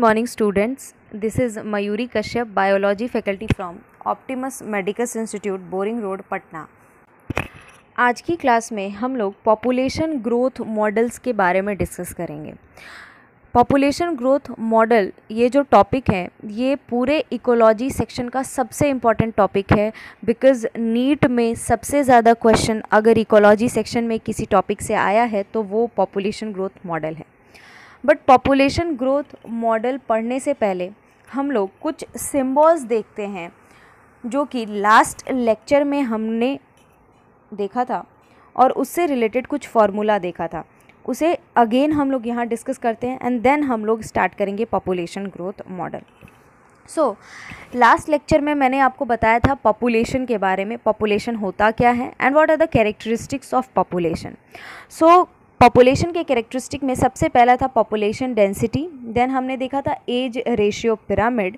Morning students this is Mayuri Kashyap biology faculty from Optimus medical institute Boring road Patna आज की class में हम लोग पॉपुलेशन ग्रोथ मॉडल्स के बारे में डिस्कस करेंगे पॉपुलेशन ग्रोथ मॉडल ये जो टॉपिक है ये पूरे इकोलॉजी सेक्शन का सबसे इम्पॉर्टेंट टॉपिक है बिकॉज नीट में सबसे ज़्यादा क्वेश्चन अगर इकोलॉजी सेक्शन में किसी टॉपिक से आया है तो वो पॉपुलेशन ग्रोथ मॉडल है बट पॉपुलेशन ग्रोथ मॉडल पढ़ने से पहले हम लोग कुछ सिम्बॉल्स देखते हैं जो कि लास्ट लेक्चर में हमने देखा था और उससे रिलेटेड कुछ फार्मूला देखा था उसे अगेन हम लोग यहाँ डिस्कस करते हैं एंड देन हम लोग स्टार्ट करेंगे population growth model so last lecture में मैंने आपको बताया था पॉपुलेशन के बारे में पॉपुलेशन होता क्या है and what are the characteristics of population so population के करेक्टरिस्टिक में सबसे पहला था पॉपुलेशन डेंसिटी देन हमने देखा था age ratio pyramid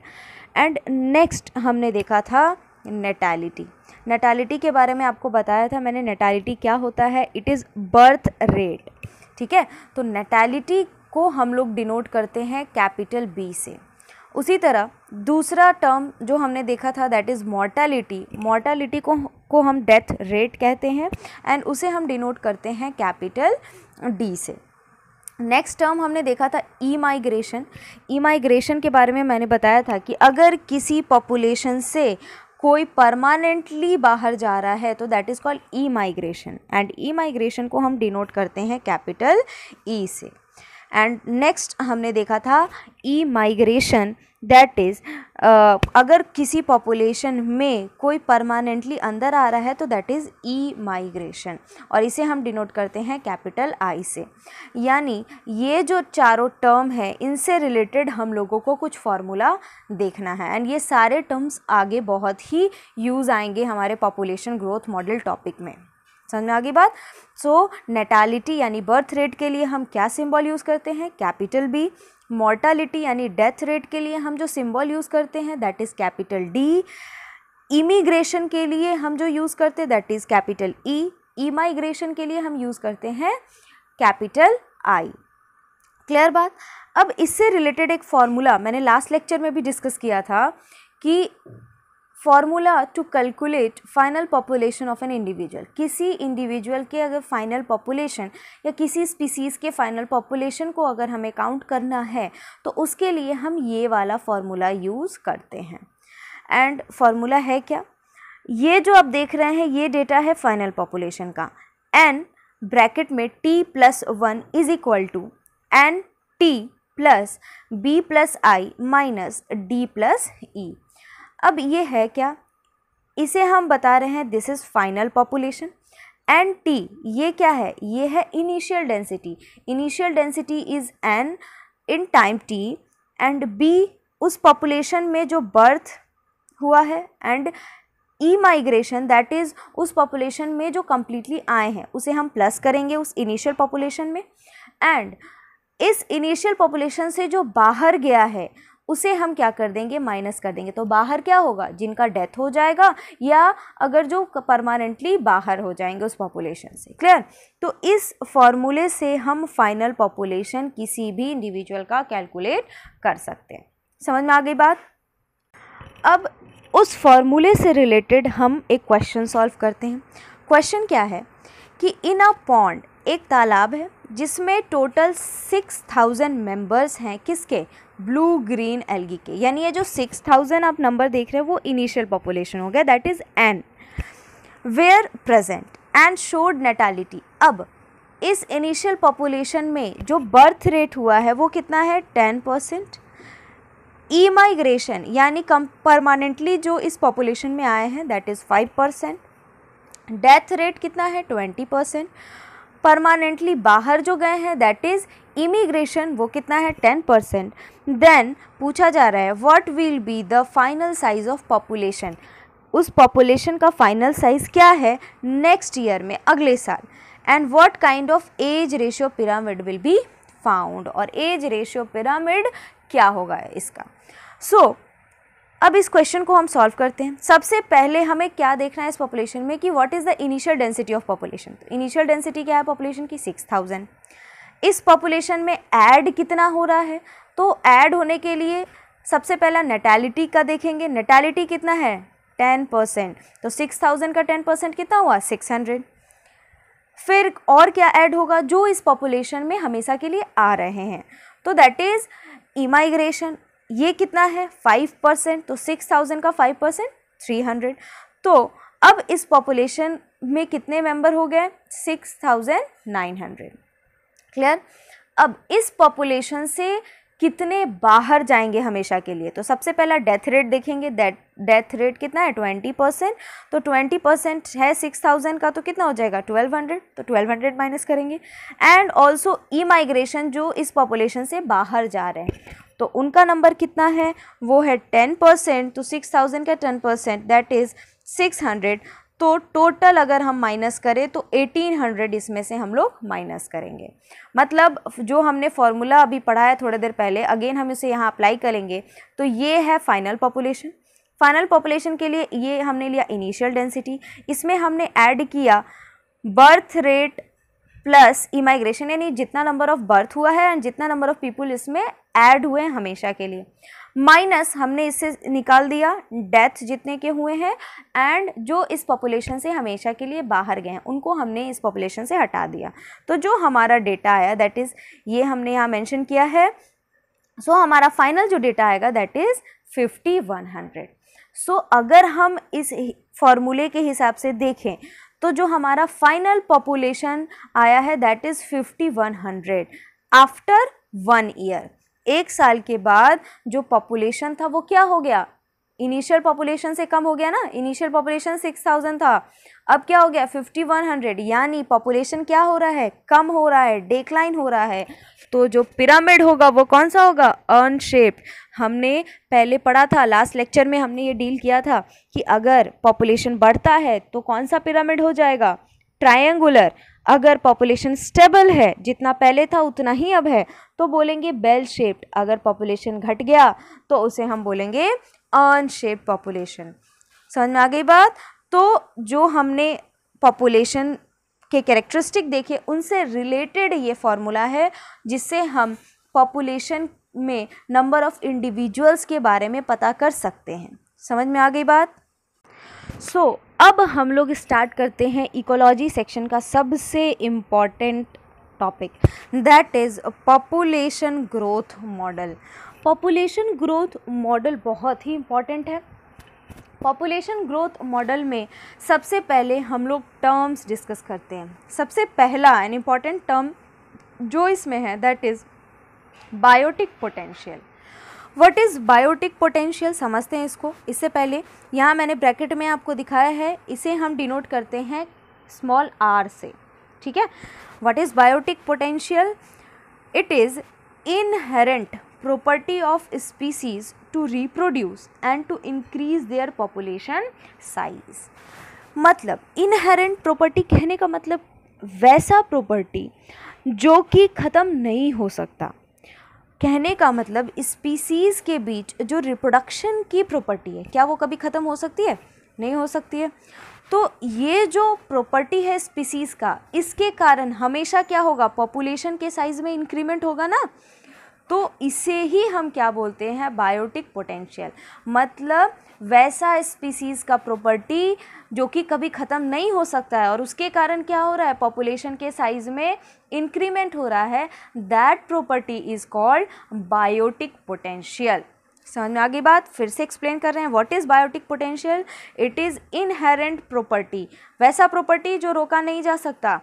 and next हमने देखा था नेटालिटी नेटालिटी के बारे में आपको बताया था मैंने नेटालिटी क्या होता है इट इज़ बर्थ रेट ठीक है तो नेटालिटी को हम लोग डिनोट करते हैं कैपिटल बी से उसी तरह दूसरा टर्म जो हमने देखा था दैट इज़ मोर्टेलिटी मॉर्टैलिटी को को हम डेथ रेट कहते हैं एंड उसे हम डिनोट करते हैं कैपिटल डी से नेक्स्ट टर्म हमने देखा था ई माइग्रेशन ई माइग्रेशन के बारे में मैंने बताया था कि अगर किसी पॉपुलेशन से कोई परमानेंटली बाहर जा रहा है तो that is called emigration and emigration को हम डिनोट करते हैं कैपिटल ई e से एंड नेक्स्ट हमने देखा था emigration that is uh, अगर किसी पॉपुलेशन में कोई परमानेंटली अंदर आ रहा है तो दैट इज़ ई माइग्रेशन और इसे हम डिनोट करते हैं कैपिटल आई से यानी ये जो चारों टर्म है इनसे रिलेटेड हम लोगों को कुछ फार्मूला देखना है एंड ये सारे टर्म्स आगे बहुत ही यूज़ आएंगे हमारे पॉपुलेशन ग्रोथ मॉडल टॉपिक में समझ में आगे बात सो नेटालिटी यानी बर्थ रेट के लिए हम क्या सिंबल यूज़ करते हैं कैपिटल बी मॉर्टालिटी यानी डेथ रेट के लिए हम जो सिंबल यूज़ करते हैं that is capital D immigration के लिए हम जो यूज़ करते हैं that is capital E emigration के लिए हम यूज़ करते हैं कैपिटल आई क्लियर बात अब इससे रिलेटेड एक फॉर्मूला मैंने लास्ट लेक्चर में भी डिस्कस किया था कि formula to calculate final population of an individual किसी इंडिविजुअल के अगर फाइनल पॉपुलेशन या किसी स्पीसीज़ के फाइनल पॉपुलेशन को अगर हमें काउंट करना है तो उसके लिए हम ये वाला फार्मूला यूज़ करते हैं एंड फार्मूला है क्या ये जो आप देख रहे हैं ये डेटा है फाइनल पॉपुलेशन का एन ब्रैकेट में T plus one is equal to N T plus B plus I minus D plus E अब ये है क्या इसे हम बता रहे हैं this is final population and T ये क्या है ये है initial density initial density is N in time T and B उस पॉपुलेशन में जो बर्थ हुआ है and emigration that is उस पॉपुलेशन में जो कम्प्लीटली आए हैं उसे हम प्लस करेंगे उस इनिशियल पॉपुलेशन में एंड इस इनिशियल पॉपुलेशन से जो बाहर गया है उसे हम क्या कर देंगे माइनस कर देंगे तो बाहर क्या होगा जिनका डेथ हो जाएगा या अगर जो परमानेंटली बाहर हो जाएंगे उस पॉपुलेशन से क्लियर तो इस फॉर्मूले से हम फाइनल पॉपुलेशन किसी भी इंडिविजुअल का कैलकुलेट कर सकते हैं समझ में आ गई बात अब उस फॉर्मूले से रिलेटेड हम एक क्वेश्चन सॉल्व करते हैं क्वेश्चन क्या है कि इन अ पॉन्ड एक तालाब है जिसमें टोटल सिक्स थाउजेंड मेम्बर्स हैं किसके ब्लू ग्रीन एलगी के यानी ये जो सिक्स थाउजेंड आप नंबर देख रहे हैं वो इनिशियल पॉपुलेशन हो गया that is N where present and showed natality अब इस इनिशियल पॉपुलेशन में जो बर्थ रेट हुआ है वो कितना है टेन परसेंट ई माइग्रेशन यानी कम परमानेंटली जो इस पॉपुलेशन में आए हैं that is five percent death rate कितना है ट्वेंटी परसेंट परमानेंटली बाहर जो गए हैं दैट इज़ इमिग्रेशन वो कितना है टेन परसेंट देन पूछा जा रहा है what will be the final size of population उस पॉपुलेशन का फाइनल साइज क्या है नेक्स्ट ईयर में अगले साल and what kind of age ratio pyramid will be found और एज रेशियो पिरामिड क्या होगा इसका सो so, अब इस क्वेश्चन को हम सॉल्व करते हैं सबसे पहले हमें क्या देखना है इस पॉपुलेशन में कि what is the initial density of population तो इनिशियल डेंसिटी क्या है पॉपुलेशन की सिक्स थाउजेंड इस पॉपुलेशन में ऐड कितना हो रहा है तो ऐड होने के लिए सबसे पहला नेटैलिटी का देखेंगे नेटैलिटी कितना है टेन परसेंट तो सिक्स थाउजेंड का टेन परसेंट कितना हुआ सिक्स हंड्रेड फिर और क्या ऐड होगा जो इस पॉपुलेशन में हमेशा के लिए आ रहे हैं तो दैट इज़ इमाइग्रेशन ये कितना है फाइव परसेंट तो सिक्स थाउजेंड का फाइव परसेंट थ्री हंड्रेड तो अब इस पॉपुलेशन में कितने मेंबर हो गए six thousand nine hundred clear अब इस पॉपुलेशन से कितने बाहर जाएंगे हमेशा के लिए तो सबसे पहला डेथ रेट देखेंगे डेथ डेथ रेट कितना है ट्वेंटी परसेंट तो ट्वेंटी परसेंट है सिक्स थाउजेंड का तो कितना हो जाएगा ट्वेल्व हंड्रेड तो ट्वेल्व हंड्रेड माइनस करेंगे एंड ऑल्सो ई माइग्रेशन जो इस पॉपुलेशन से बाहर जा रहे हैं तो उनका नंबर कितना है वो है टेन परसेंट तो सिक्स थाउजेंड का ten percent that is six hundred तो टोटल अगर हम माइनस करें तो एटीन हंड्रेड इसमें से हम लोग माइनस करेंगे मतलब जो हमने फॉर्मूला अभी पढ़ा है थोड़ी देर पहले अगेन हम इसे यहाँ अप्लाई करेंगे तो ये है फाइनल पॉपुलेशन फाइनल पॉपुलेशन के लिए ये हमने लिया इनिशियल डेंसिटी इसमें हमने ऐड किया बर्थ रेट प्लस इमाइग्रेशन यानी जितना नंबर ऑफ़ बर्थ हुआ है एंड जितना नंबर ऑफ़ पीपल इसमें ऐड हुए हमेशा के लिए माइनस हमने इससे निकाल दिया डेथ जितने के हुए हैं एंड जो इस पॉपुलेशन से हमेशा के लिए बाहर गए हैं उनको हमने इस पॉपुलेशन से हटा दिया तो जो हमारा डेटा आया दैट इज़ ये हमने यहाँ मेंशन किया है सो so, हमारा फाइनल जो डेटा आएगा that is fifty one hundred so अगर हम इस फॉर्मूले के हिसाब से देखें तो जो हमारा फाइनल पॉपुलेशन आया है that is fifty one hundred after one year एक साल के बाद जो पॉपुलेशन था वो क्या हो गया इनिशियल पॉपुलेशन से कम हो गया ना इनिशियल पॉपुलेशन सिक्स थाउजेंड था अब क्या हो गया फिफ्टी वन हंड्रेड यानी पॉपुलेशन क्या हो रहा है कम हो रहा है डेक्लाइन हो रहा है तो जो पिरामिड होगा वो कौन सा होगा शेप हमने पहले पढ़ा था लास्ट लेक्चर में हमने ये डील किया था कि अगर पॉपुलेशन बढ़ता है तो कौन सा पिरामिड हो जाएगा ट्राइंगुलर अगर पॉपुलेशन स्टेबल है जितना पहले था उतना ही अब है तो बोलेंगे बेल शेप्ड अगर पॉपुलेशन घट गया तो उसे हम बोलेंगे अनशेप्ड पॉपुलेशन समझ में आ गई बात तो जो हमने पॉपुलेशन के कैरेक्टरिस्टिक देखे उनसे रिलेटेड ये फॉर्मूला है जिससे हम पॉपुलेशन में नंबर ऑफ़ इंडिविजुअल्स के बारे में पता कर सकते हैं समझ में आ गई बात सो so, अब हम लोग स्टार्ट करते हैं इकोलॉजी सेक्शन का सबसे important topic that is population growth model population growth model बहुत ही इम्पॉर्टेंट है पॉपुलेशन ग्रोथ मॉडल में सबसे पहले हम लोग टर्म्स डिस्कस करते हैं सबसे पहला एन इम्पॉर्टेंट टर्म जो इसमें है that is biotic potential what is biotic potential समझते हैं इसको इससे पहले यहाँ मैंने ब्रैकेट में आपको दिखाया है इसे हम डिनोट करते हैं स्मॉल आर से ठीक है what is biotic potential it is inherent property of species to reproduce and to increase their population size मतलब इनहेरेंट प्रॉपर्टी कहने का मतलब वैसा प्रॉपर्टी जो कि ख़त्म नहीं हो सकता कहने का मतलब स्पीसीज़ के बीच जो रिप्रोडक्शन की प्रॉपर्टी है क्या वो कभी ख़त्म हो सकती है नहीं हो सकती है तो ये जो प्रॉपर्टी है स्पीसीज़ का इसके कारण हमेशा क्या होगा पॉपुलेशन के साइज़ में इंक्रीमेंट होगा ना तो इसे ही हम क्या बोलते हैं बायोटिक पोटेंशियल मतलब वैसा स्पीसीज़ का प्रॉपर्टी जो कि कभी ख़त्म नहीं हो सकता है और उसके कारण क्या हो रहा है पॉपुलेशन के साइज़ में इंक्रीमेंट हो रहा है that property is called biotic potential समझ में आगे बात फिर से एक्सप्लेन कर रहे हैं what is biotic potential it is inherent property वैसा प्रॉपर्टी जो रोका नहीं जा सकता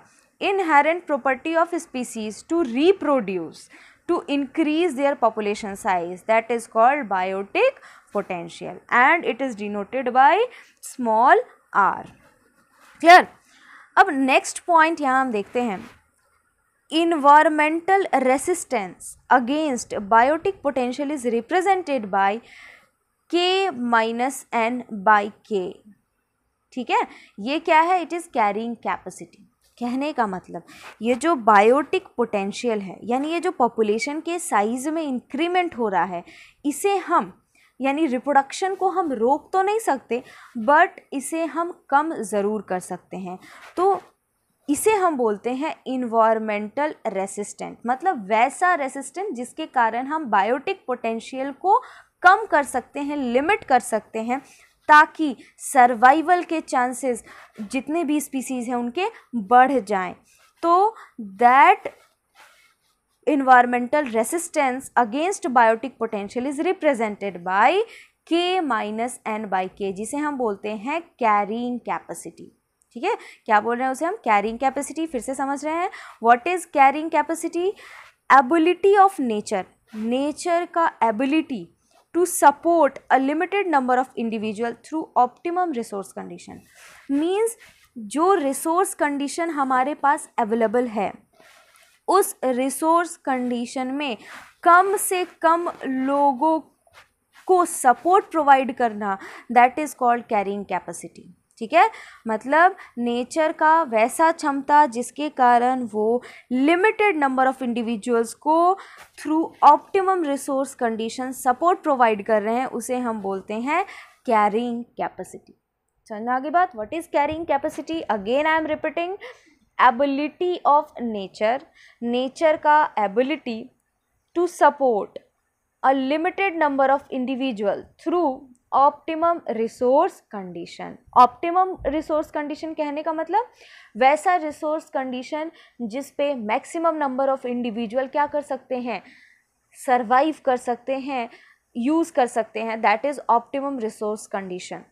inherent property of species to reproduce to increase their population size that is called biotic potential and it is denoted by small r clear ab next point yahan hum dekhte hain environmental resistance against biotic potential is represented by k minus n by k ठीक है ये क्या है it is carrying capacity कहने का मतलब ये जो बायोटिक पोटेंशियल है यानी ये जो पॉपुलेशन के साइज़ में इंक्रीमेंट हो रहा है इसे हम यानी रिप्रोडक्शन को हम रोक तो नहीं सकते बट इसे हम कम ज़रूर कर सकते हैं तो इसे हम बोलते हैं इन्वायरमेंटल रेसिस्टेंट मतलब वैसा रेसिस्टेंट जिसके कारण हम बायोटिक पोटेंशियल को कम कर सकते हैं लिमिट कर सकते हैं ताकि सर्वाइवल के चांसेस जितने भी स्पीसीज़ हैं उनके बढ़ जाएं तो that environmental resistance against biotic potential is represented by K minus N by K जिसे हम बोलते हैं कैरिंग कैपेसिटी ठीक है क्या बोल रहे हैं उसे हम कैरिंग कैपेसिटी फिर से समझ रहे हैं what is carrying capacity ability of nature nature का ability to support a limited number of individual through optimum resource condition means जो resource condition हमारे पास available है उस resource condition में कम से कम लोगों को सपोर्ट प्रोवाइड करना that is called carrying capacity ठीक है मतलब नेचर का वैसा क्षमता जिसके कारण वो लिमिटेड नंबर ऑफ इंडिविजुअल्स को through optimum resource condition support provide कर रहे हैं उसे हम बोलते हैं कैरिंग कैपेसिटी चलना आगे बात what is carrying capacity again I am repeating ability of nature nature का ability to support a limited number of individual through optimum resource condition optimum resource condition कहने का मतलब वैसा रिसोर्स कंडीशन जिस पे मैक्सिमम नंबर ऑफ इंडिविजुअल क्या कर सकते हैं सरवाइव कर सकते हैं यूज़ कर सकते हैं that is optimum resource condition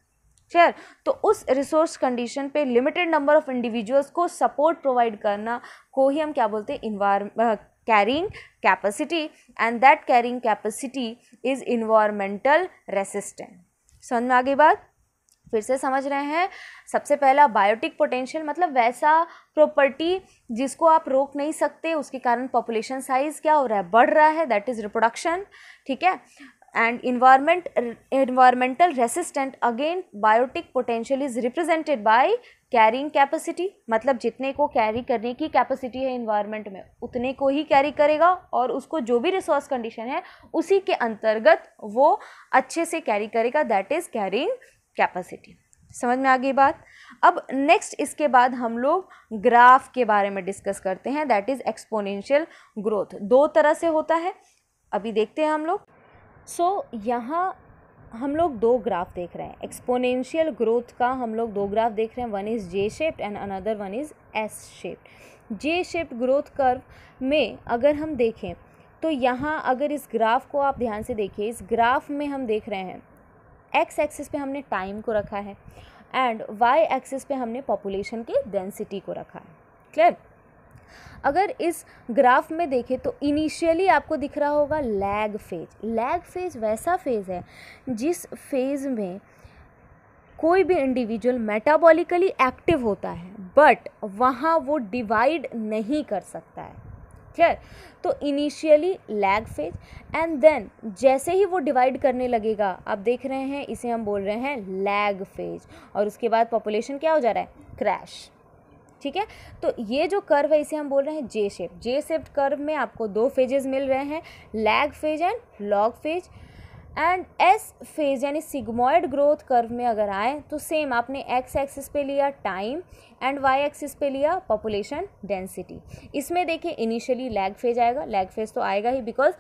चेयर तो उस रिसोर्स कंडीशन पे लिमिटेड नंबर ऑफ इंडिविजुअल्स को सपोर्ट प्रोवाइड करना को ही हम क्या बोलते हैं इन्वा carrying capacity and that carrying capacity is environmental resistant समझ में आ गई बात फिर से समझ रहे हैं सबसे पहला बायोटिक पोटेंशियल मतलब वैसा प्रॉपर्टी जिसको आप रोक नहीं सकते उसके कारण पॉपुलेशन साइज क्या हो रहा है बढ़ रहा है दैट इज़ रिप्रोडक्शन ठीक है and environment environmental resistant again biotic potential is represented by carrying capacity मतलब जितने को कैरी करने की कैपेसिटी है इन्वायरमेंट में उतने को ही कैरी करेगा और उसको जो भी रिसोर्स कंडीशन है उसी के अंतर्गत वो अच्छे से कैरी करेगा दैट इज़ कैरिंग कैपेसिटी समझ में आ गई बात अब नेक्स्ट इसके बाद हम लोग ग्राफ के बारे में डिस्कस करते हैं दैट इज़ एक्सपोनेंशियल ग्रोथ दो तरह से होता है अभी देखते हैं हम लोग सो so, यहाँ हम लोग दो ग्राफ देख रहे हैं एक्सपोनेंशियल ग्रोथ का हम लोग दो ग्राफ देख रहे हैं one is J shaped and another one is S shaped J shaped growth curve में अगर हम देखें तो यहाँ अगर इस ग्राफ को आप ध्यान से देखिए इस ग्राफ में हम देख रहे हैं एक्स एक्सिस पे हमने टाइम को रखा है एंड वाई एक्सिस पे हमने पॉपुलेशन की डेंसिटी को रखा है क्लियर अगर इस ग्राफ में देखें तो इनिशियली आपको दिख रहा होगा लैग फेज लैग फेज वैसा फेज है जिस फेज में कोई भी इंडिविजुअल मेटाबॉलिकली एक्टिव होता है बट वहाँ वो डिवाइड नहीं कर सकता है क्लियर तो initially lag phase and then जैसे ही वो डिवाइड करने लगेगा आप देख रहे हैं इसे हम बोल रहे हैं लैग फेज और उसके बाद पॉपुलेशन क्या हो जा रहा है क्रैश ठीक है तो ये जो कर्व है इसे हम बोल रहे हैं J shape J shaped curve में आपको दो फेजेस मिल रहे हैं lag phase and log phase and S phase यानी सिग्मोइड ग्रोथ कर्व में अगर आए तो सेम आपने एक्स एक्सिस पे लिया टाइम एंड वाई एक्सिस पे लिया पॉपुलेशन डेंसिटी इसमें देखिए इनिशियली लैग फेज आएगा लैग फेज तो आएगा ही because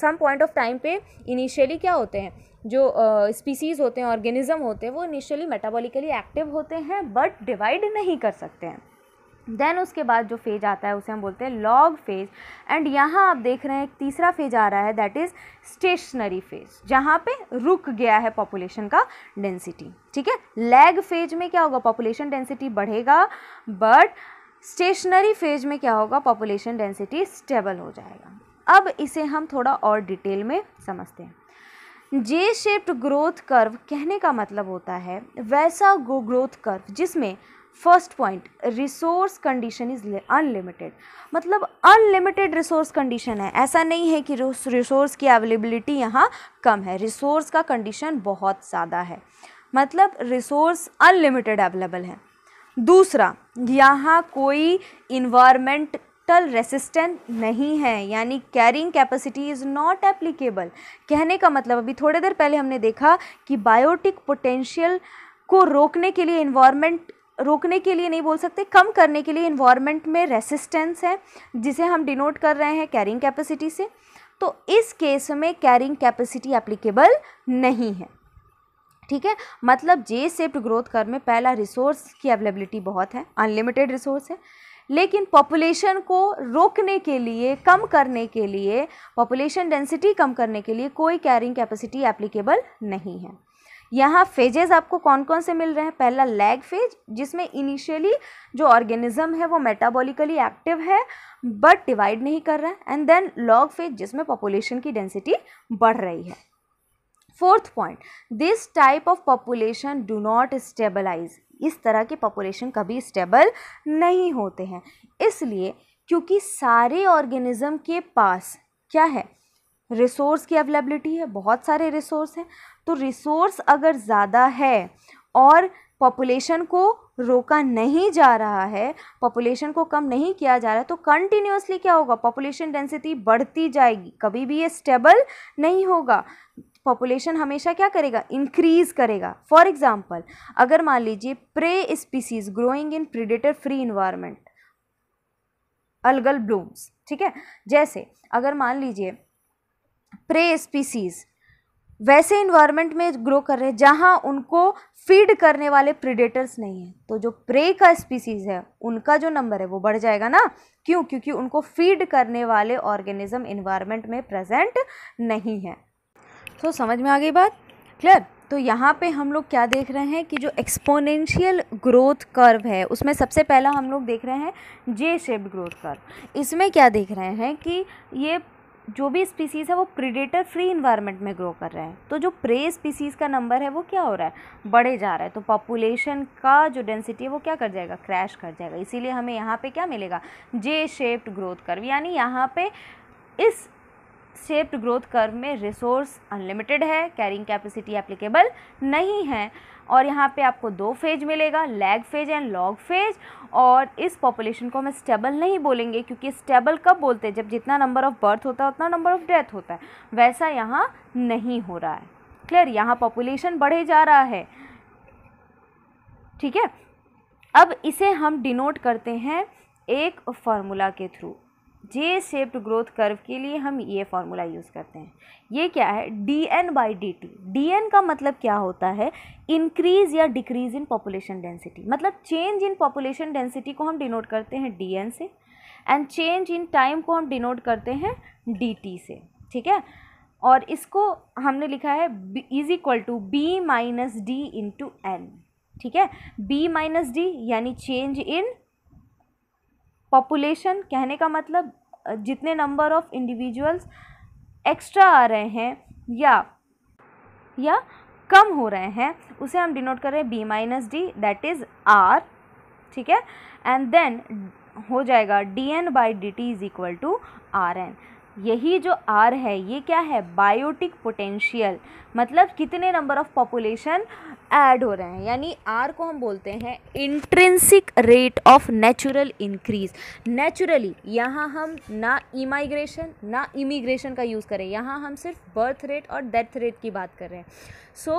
some point of time पे इनिशियली क्या होते हैं जो स्पीसीज़ होते हैं ऑर्गेनिज़म होते हैं वो इनिशियली मेटाबॉलिकली एक्टिव होते हैं बट डिवाइड नहीं कर सकते हैं देन उसके बाद जो फेज आता है उसे हम बोलते हैं लॉग फेज एंड यहाँ आप देख रहे हैं एक तीसरा फेज आ रहा है दैट इज़ स्टेशनरी फेज जहाँ पे रुक गया है पॉपुलेशन का डेंसिटी ठीक है लैग फेज में क्या होगा पॉपुलेशन डेंसिटी बढ़ेगा बट स्टेशनरी फेज में क्या होगा पॉपुलेशन डेंसिटी स्टेबल हो जाएगा अब इसे हम थोड़ा और डिटेल में समझते हैं जे शेप्ड ग्रोथ कर्व कहने का मतलब होता है वैसा गो ग्रोथ कर्व जिसमें first point resource condition is unlimited मतलब अनलिमिटेड रिसोर्स कंडीशन है ऐसा नहीं है कि रिसोर्स की अवेलेबिलिटी यहाँ कम है रिसोर्स का कंडीशन बहुत ज़्यादा है मतलब रिसोर्स अनलिमिटेड अवेलेबल है दूसरा यहाँ कोई इन्वायरमेंट टल रेसिस्टेंट नहीं है यानी carrying capacity is not applicable कहने का मतलब अभी थोड़ी देर पहले हमने देखा कि बायोटिक पोटेंशियल को रोकने के लिए इन्वायरमेंट रोकने के लिए नहीं बोल सकते कम करने के लिए इन्वायरमेंट में रेसिस्टेंस है जिसे हम डिनोट कर रहे हैं कैरिंग कैपेसिटी से तो इस केस में कैरिंग कैपेसिटी एप्लीकेबल नहीं है ठीक है मतलब जे सेप्ड ग्रोथ कर में पहला रिसोर्स की अवेलेबिलिटी बहुत है अनलिमिटेड रिसोर्स है लेकिन पॉपुलेशन को रोकने के लिए कम करने के लिए पॉपुलेशन डेंसिटी कम करने के लिए कोई कैरिंग कैपेसिटी एप्लीकेबल नहीं है यहाँ फेजेज़ आपको कौन कौन से मिल रहे हैं पहला लैग फेज जिसमें इनिशियली जो ऑर्गेनिज्म है वो मेटाबॉलिकली एक्टिव है बट डिवाइड नहीं कर रहा है एंड देन लॉग फेज जिसमें पॉपुलेशन की डेंसिटी बढ़ रही है fourth point this type of population do not stabilize इस तरह के पॉपुलेशन कभी स्टेबल नहीं होते हैं इसलिए क्योंकि सारे ऑर्गेनिज़म के पास क्या है रिसोर्स की अवेलेबिलिटी है बहुत सारे रिसोर्स हैं तो रिसोर्स अगर ज़्यादा है और पॉपुलेशन को रोका नहीं जा रहा है पॉपुलेशन को कम नहीं किया जा रहा है तो कंटिन्यूसली क्या होगा पॉपुलेशन डेंसिटी बढ़ती जाएगी कभी भी ये स्टेबल नहीं होगा पॉपुलेशन हमेशा क्या करेगा इंक्रीज़ करेगा फॉर एग्ज़ाम्पल अगर मान लीजिए prey species growing in predator free environment algal blooms ठीक है जैसे अगर मान लीजिए प्रे स्पीसीज वैसे इन्वायरमेंट में ग्रो कर रहे हैं जहाँ उनको फीड करने वाले प्रिडेटर्स नहीं हैं तो जो प्रे का स्पीसीज है उनका जो नंबर है वो बढ़ जाएगा ना क्यों क्योंकि उनको फीड करने वाले ऑर्गेनिज्म इन्वायरमेंट में प्रेजेंट नहीं है तो समझ में आ गई बात क्लियर तो यहाँ पे हम लोग क्या देख रहे हैं कि जो एक्सपोनेंशियल ग्रोथ कर्व है उसमें सबसे पहला हम लोग देख रहे हैं जे शेप्ड ग्रोथ कर्व इसमें क्या देख रहे हैं कि ये जो भी स्पीसीज़ है वो प्रीडेटर फ्री इन्वायरमेंट में ग्रो कर रहे हैं तो जो प्रे स्पीसीज़ का नंबर है वो क्या हो रहा है बढ़े जा रहा है तो पॉपुलेशन का जो डेंसिटी है वो क्या कर जाएगा क्रैश कर जाएगा इसीलिए हमें यहाँ पे क्या मिलेगा जे शेप्ड ग्रोथ कर्व यानी यहाँ पे इस शेप्ड ग्रोथ कर्व में रिसोर्स अनलिमिटेड है कैरिंग कैपेसिटी एप्लीकेबल नहीं है और यहाँ पे आपको दो फेज मिलेगा lag phase and log phase और इस पॉपुलेशन को हम स्टेबल नहीं बोलेंगे क्योंकि स्टेबल कब बोलते हैं जब जितना नंबर ऑफ़ बर्थ होता है उतना नंबर ऑफ़ डेथ होता है वैसा यहाँ नहीं हो रहा है क्लियर यहाँ पॉपुलेशन बढ़े जा रहा है ठीक है अब इसे हम डिनोट करते हैं एक फार्मूला के through J shaped growth curve के लिए हम ये फार्मूला यूज़ करते हैं ये क्या है D N by D T D N का मतलब क्या होता है increase or decrease in population density मतलब चेंज इन पॉपुलेशन डेंसिटी को हम डिनोट करते हैं डी एन से एंड चेंज इन टाइम को हम डिनोट करते हैं डी टी से ठीक है और इसको हमने लिखा है is equal to B minus D into N ठीक है बी माइनस डी यानी चेंज इन पॉपुलेशन कहने का मतलब जितने नंबर ऑफ़ इंडिविजुअल्स एक्स्ट्रा आ रहे हैं या या कम हो रहे हैं उसे हम डिनोट कर रहे हैं B minus D that is R ठीक है एंड देन हो जाएगा D N by D T is equal to R N यही जो आर है ये क्या है बायोटिक पोटेंशियल मतलब कितने नंबर ऑफ पॉपुलेशन ऐड हो रहे हैं यानी आर को हम बोलते हैं intrinsic rate of natural increase naturally यहाँ हम ना इमाइग्रेशन ना इमिग्रेशन का यूज़ करें यहाँ हम सिर्फ बर्थ रेट और डेथ रेट की बात कर रहे हैं so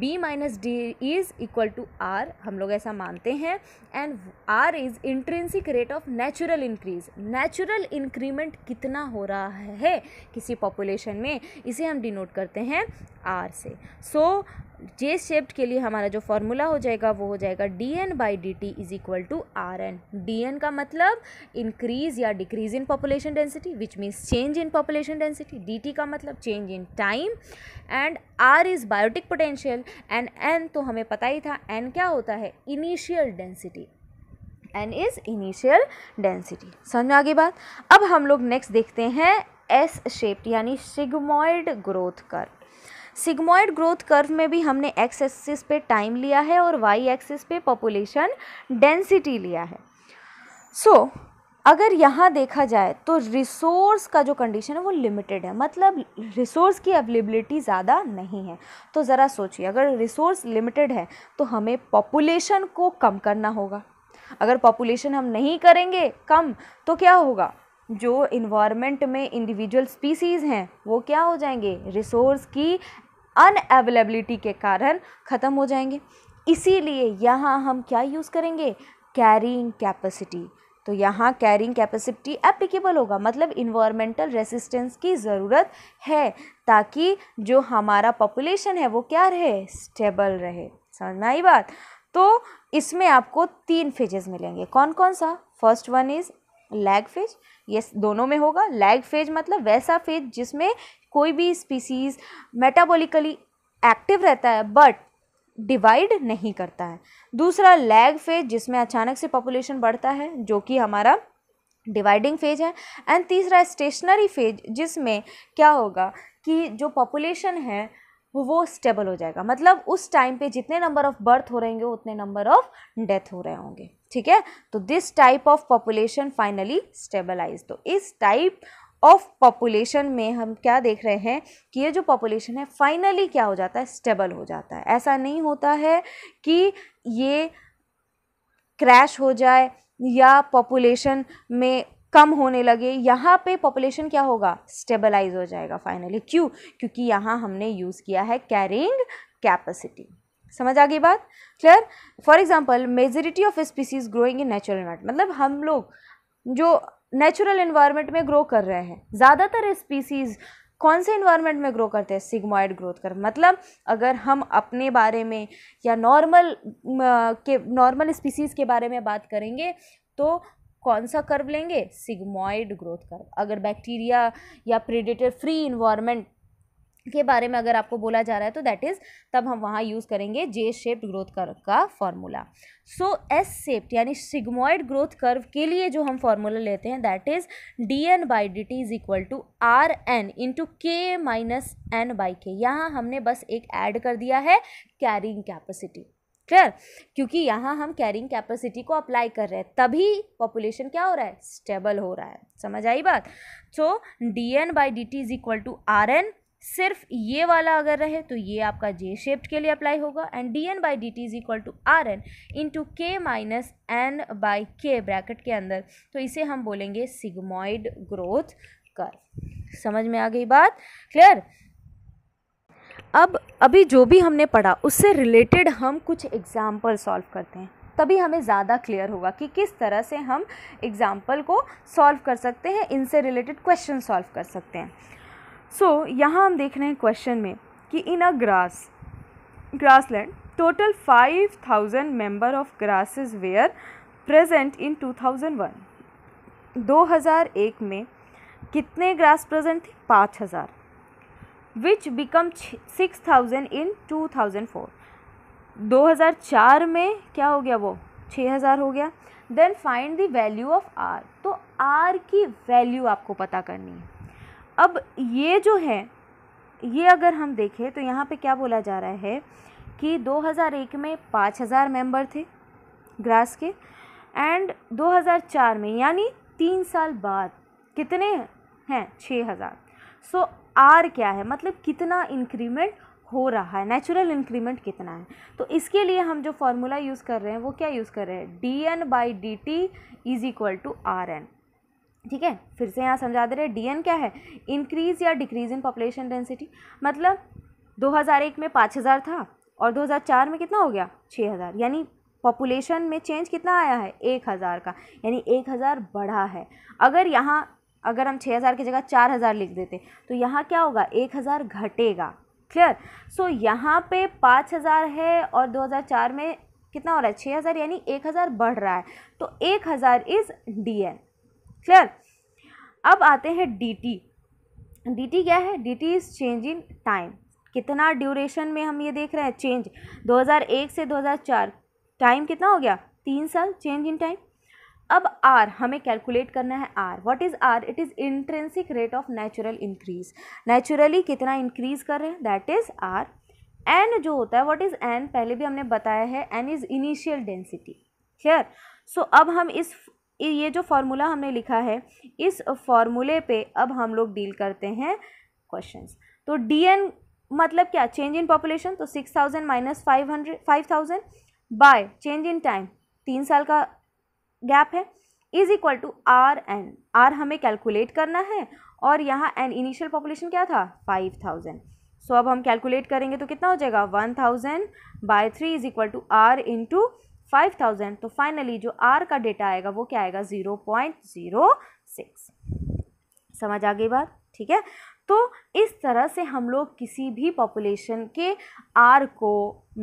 B minus D is equal to R हम लोग ऐसा मानते हैं and R is intrinsic rate of natural increase natural increment कितना हो रहा है किसी पॉपुलेशन में इसे हम डिनोट करते हैं आर आर से सो जे शेप्ड के लिए हमारा जो फॉर्मूला हो जाएगा वो हो जाएगा D N by D T is equal to R N D N का मतलब increase or decrease in population density which means change in population density D T का मतलब change in time and R is biotic potential and N तो हमें पता ही था N क्या होता है initial density N is initial density समझ में आगे बात अब हम लोग नेक्स्ट देखते हैं एस शेप्ड यानी sigmoid growth curve sigmoid growth curve में भी हमने एक्स एक्सिस पे टाइम लिया है और वाई एक्सिस पे पॉपुलेशन डेंसिटी लिया है सो so, अगर यहाँ देखा जाए तो रिसोर्स का जो कंडीशन है वो लिमिटेड है मतलब रिसोर्स की अवेलेबिलिटी ज़्यादा नहीं है तो ज़रा सोचिए अगर रिसोर्स लिमिटेड है तो हमें पॉपुलेशन को कम करना होगा अगर पॉपुलेशन हम नहीं करेंगे कम तो क्या होगा जो इन्वायरमेंट में इंडिविजुअल स्पीसीज़ हैं वो क्या हो जाएंगे रिसोर्स की अनअवेलेबिलिटी के कारण ख़त्म हो जाएंगे इसीलिए यहाँ हम क्या यूज़ करेंगे कैरिंग कैपेसिटी तो यहाँ कैरिंग कैपेसिटी एप्लीकेबल होगा मतलब इन्वायरमेंटल रेसिस्टेंस की ज़रूरत है ताकि जो हमारा पॉपुलेशन है वो क्या रहे स्टेबल रहे समझ में आई बात तो इसमें आपको तीन फेजेस मिलेंगे कौन कौन सा first one is lag phase ये दोनों में होगा लैग फेज मतलब वैसा फेज जिसमें कोई भी स्पीसीज मेटाबॉलिकली एक्टिव रहता है बट डिवाइड नहीं करता है दूसरा लैग फेज जिसमें अचानक से पॉपुलेशन बढ़ता है जो कि हमारा डिवाइडिंग फेज है एंड तीसरा स्टेशनरी फेज जिसमें क्या होगा कि जो पॉपुलेशन है वो स्टेबल हो जाएगा मतलब उस टाइम पे जितने नंबर ऑफ बर्थ हो रहे होंगे उतने नंबर ऑफ डेथ हो रहे होंगे ठीक है तो this type of population finally stabilize तो इस टाइप ऑफ पॉपुलेशन में हम क्या देख रहे हैं कि ये जो पॉपुलेशन है फाइनली क्या हो जाता है स्टेबल हो जाता है ऐसा नहीं होता है कि ये क्रैश हो जाए या पॉपुलेशन में कम होने लगे यहाँ पे पॉपुलेशन क्या होगा स्टेबलाइज हो जाएगा फाइनली क्यों क्योंकि यहाँ हमने यूज़ किया है कैरिंग कैपेसिटी समझ आ गई बात clear for example majority of species growing in natural नट मतलब हम लोग जो नेचुरल इन्वायरमेंट में ग्रो कर रहे हैं ज़्यादातर स्पीसीज़ कौन से इन्वायरमेंट में ग्रो करते हैं सिग्मॉइड ग्रोथ कर मतलब अगर हम अपने बारे में या नॉर्मल के नॉर्मल स्पीसीज़ के बारे में बात करेंगे तो कौन सा कर्व लेंगे सिग्मॉइड ग्रोथ कर्व अगर बैक्टीरिया या प्रेडेटर फ्री इन्वायरमेंट के बारे में अगर आपको बोला जा रहा है तो दैट इज़ तब हम वहाँ यूज़ करेंगे जे शेप्ड ग्रोथ कर्व का फॉर्मूला सो एस शेप्ड यानी सिग्मोइड ग्रोथ कर्व के लिए जो हम फॉर्मूला लेते हैं that is D N by D T is equal to R N into K minus N by K यहाँ हमने बस एक ऐड कर दिया है कैरिंग कैपेसिटी क्लियर क्योंकि यहाँ हम कैरिंग कैपेसिटी को अप्लाई कर रहे हैं तभी पॉपुलेशन क्या हो रहा है स्टेबल हो रहा है समझ आई बात so D N by D T is equal to R N सिर्फ ये वाला अगर रहे तो ये आपका जे शेप्ड के लिए अप्लाई होगा and D N by D T is equal to R N into K minus N by K bracket के अंदर तो इसे हम बोलेंगे सिग्मॉइड ग्रोथ कर समझ में आ गई बात क्लियर अब अभी जो भी हमने पढ़ा उससे रिलेटेड हम कुछ एग्जाम्पल सॉल्व करते हैं तभी हमें ज़्यादा क्लियर होगा कि किस तरह से हम एग्ज़ाम्पल को सॉल्व कर सकते हैं इनसे रिलेटेड क्वेश्चन सॉल्व कर सकते हैं सो so, यहाँ हम देख रहे हैं क्वेश्चन में कि in a grass grassland total five thousand member of grasses were present in two thousand one दो हज़ार एक में कितने ग्रास प्रेजेंट थे पाँच हज़ार which become six thousand in two thousand four दो हज़ार चार में क्या हो गया वो छः हज़ार हो गया then find the value of R तो आर की वैल्यू आपको पता करनी है अब ये जो है ये अगर हम देखें तो यहाँ पे क्या बोला जा रहा है कि 2001 में 5000 मेंबर थे ग्रास के एंड 2004 में यानी तीन साल बाद कितने हैं 6000 सो आर क्या है मतलब कितना इंक्रीमेंट हो रहा है नेचुरल इंक्रीमेंट कितना है तो इसके लिए हम जो फार्मूला यूज़ कर रहे हैं वो क्या यूज़ कर रहे हैं D N by D T is equal to R N ठीक है फिर से यहाँ समझा दे रहे डी एन क्या है increase or decrease in population density मतलब 2001 में 5000 था और 2004 में कितना हो गया 6000 यानी पॉपुलेशन में चेंज कितना आया है 1000 का यानी 1000 बढ़ा है अगर यहाँ अगर हम 6000 की जगह 4000 लिख देते तो यहाँ क्या होगा 1000 घटेगा क्लियर सो so, यहाँ पे 5000 है और 2004 में कितना हो रहा है 6000 यानी 1000 बढ़ रहा है तो 1000 इज़ डी एन क्लियर अब आते हैं डी डीटी क्या है D T is change in time कितना ड्यूरेशन में हम ये देख रहे हैं चेंज 2001 से 2004 टाइम कितना हो गया तीन साल चेंज इन टाइम अब आर हमें कैलकुलेट करना है R what is R it is intrinsic rate of natural increase naturally कितना इंक्रीज कर रहे हैं दैट इज़ आर एन जो होता है व्हाट इज़ एन पहले भी हमने बताया है N is initial density clear so अब हम इस ये जो फार्मूला हमने लिखा है इस फार्मूले पे अब हम लोग डील करते हैं क्वेश्चंस तो डी एन मतलब क्या चेंज इन पॉपुलेशन तो six thousand minus five hundred five thousand by change in time तीन साल का गैप है is equal to R N R हमें कैलकुलेट करना है और यहाँ एन इनिशियल पॉपुलेशन क्या था फाइव थाउजेंड सो अब हम कैलकुलेट करेंगे तो कितना हो जाएगा one thousand by three is equal to R into five thousand तो फाइनली जो आर का डेटा आएगा वो क्या आएगा ज़ीरो पॉइंट ज़ीरो सिक्स समझ आ गई बात ठीक है तो इस तरह से हम लोग किसी भी पॉपुलेशन के आर को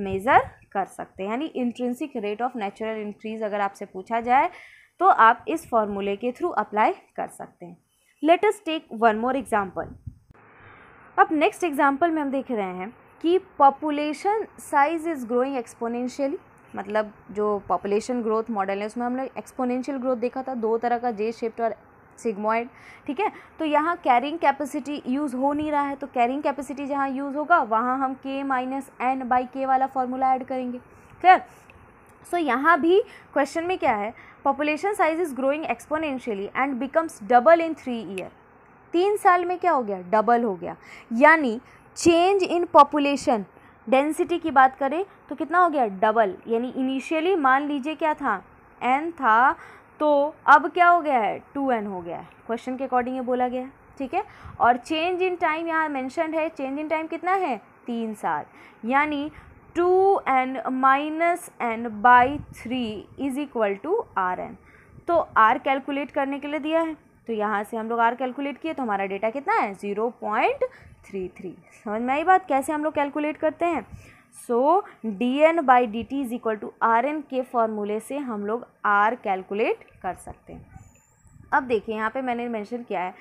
मेज़र कर सकते हैं यानी intrinsic rate of natural increase अगर आपसे पूछा जाए तो आप इस फॉर्मूले के थ्रू अप्लाई कर सकते हैं let's take one more example अब नेक्स्ट एग्ज़ाम्पल में हम देख रहे हैं कि population size is growing exponentially मतलब जो पॉपुलेशन ग्रोथ मॉडल है उसमें हमने एक्सपोनेंशियल ग्रोथ देखा था दो तरह का जे शेप्ट और सिग्मोइड ठीक है तो यहाँ कैरिंग कैपेसिटी यूज़ हो नहीं रहा है तो कैरिंग कैपेसिटी जहाँ यूज़ होगा वहाँ हम के माइनस एन बाई के वाला फॉर्मूला ऐड करेंगे क्लियर सो so, यहाँ भी क्वेश्चन में क्या है population size is growing exponentially and becomes double in three year तीन साल में क्या हो गया डबल हो गया यानी चेंज इन पॉपुलेशन डेंसिटी की बात करें तो कितना हो गया डबल यानी इनिशियली मान लीजिए क्या था एन था तो अब क्या हो गया है टू एन हो गया है क्वेश्चन के अकॉर्डिंग ये बोला गया है ठीक है और चेंज इन टाइम यहाँ मैंशन है चेंज इन टाइम कितना है तीन साल यानी two N minus N by three is equal to R N तो आर कैलकुलेट करने के लिए दिया है तो यहाँ से हम लोग आर कैलकुलेट किए तो हमारा डेटा कितना है ज़ीरो पॉइंट थ्री थ्री समझ में आई बात कैसे हम लोग कैलकुलेट करते हैं so D N by D T is equal to R N के फॉर्मूले से हम लोग आर कैलकुलेट कर सकते हैं अब देखिए यहाँ पे मैंने मेंशन किया है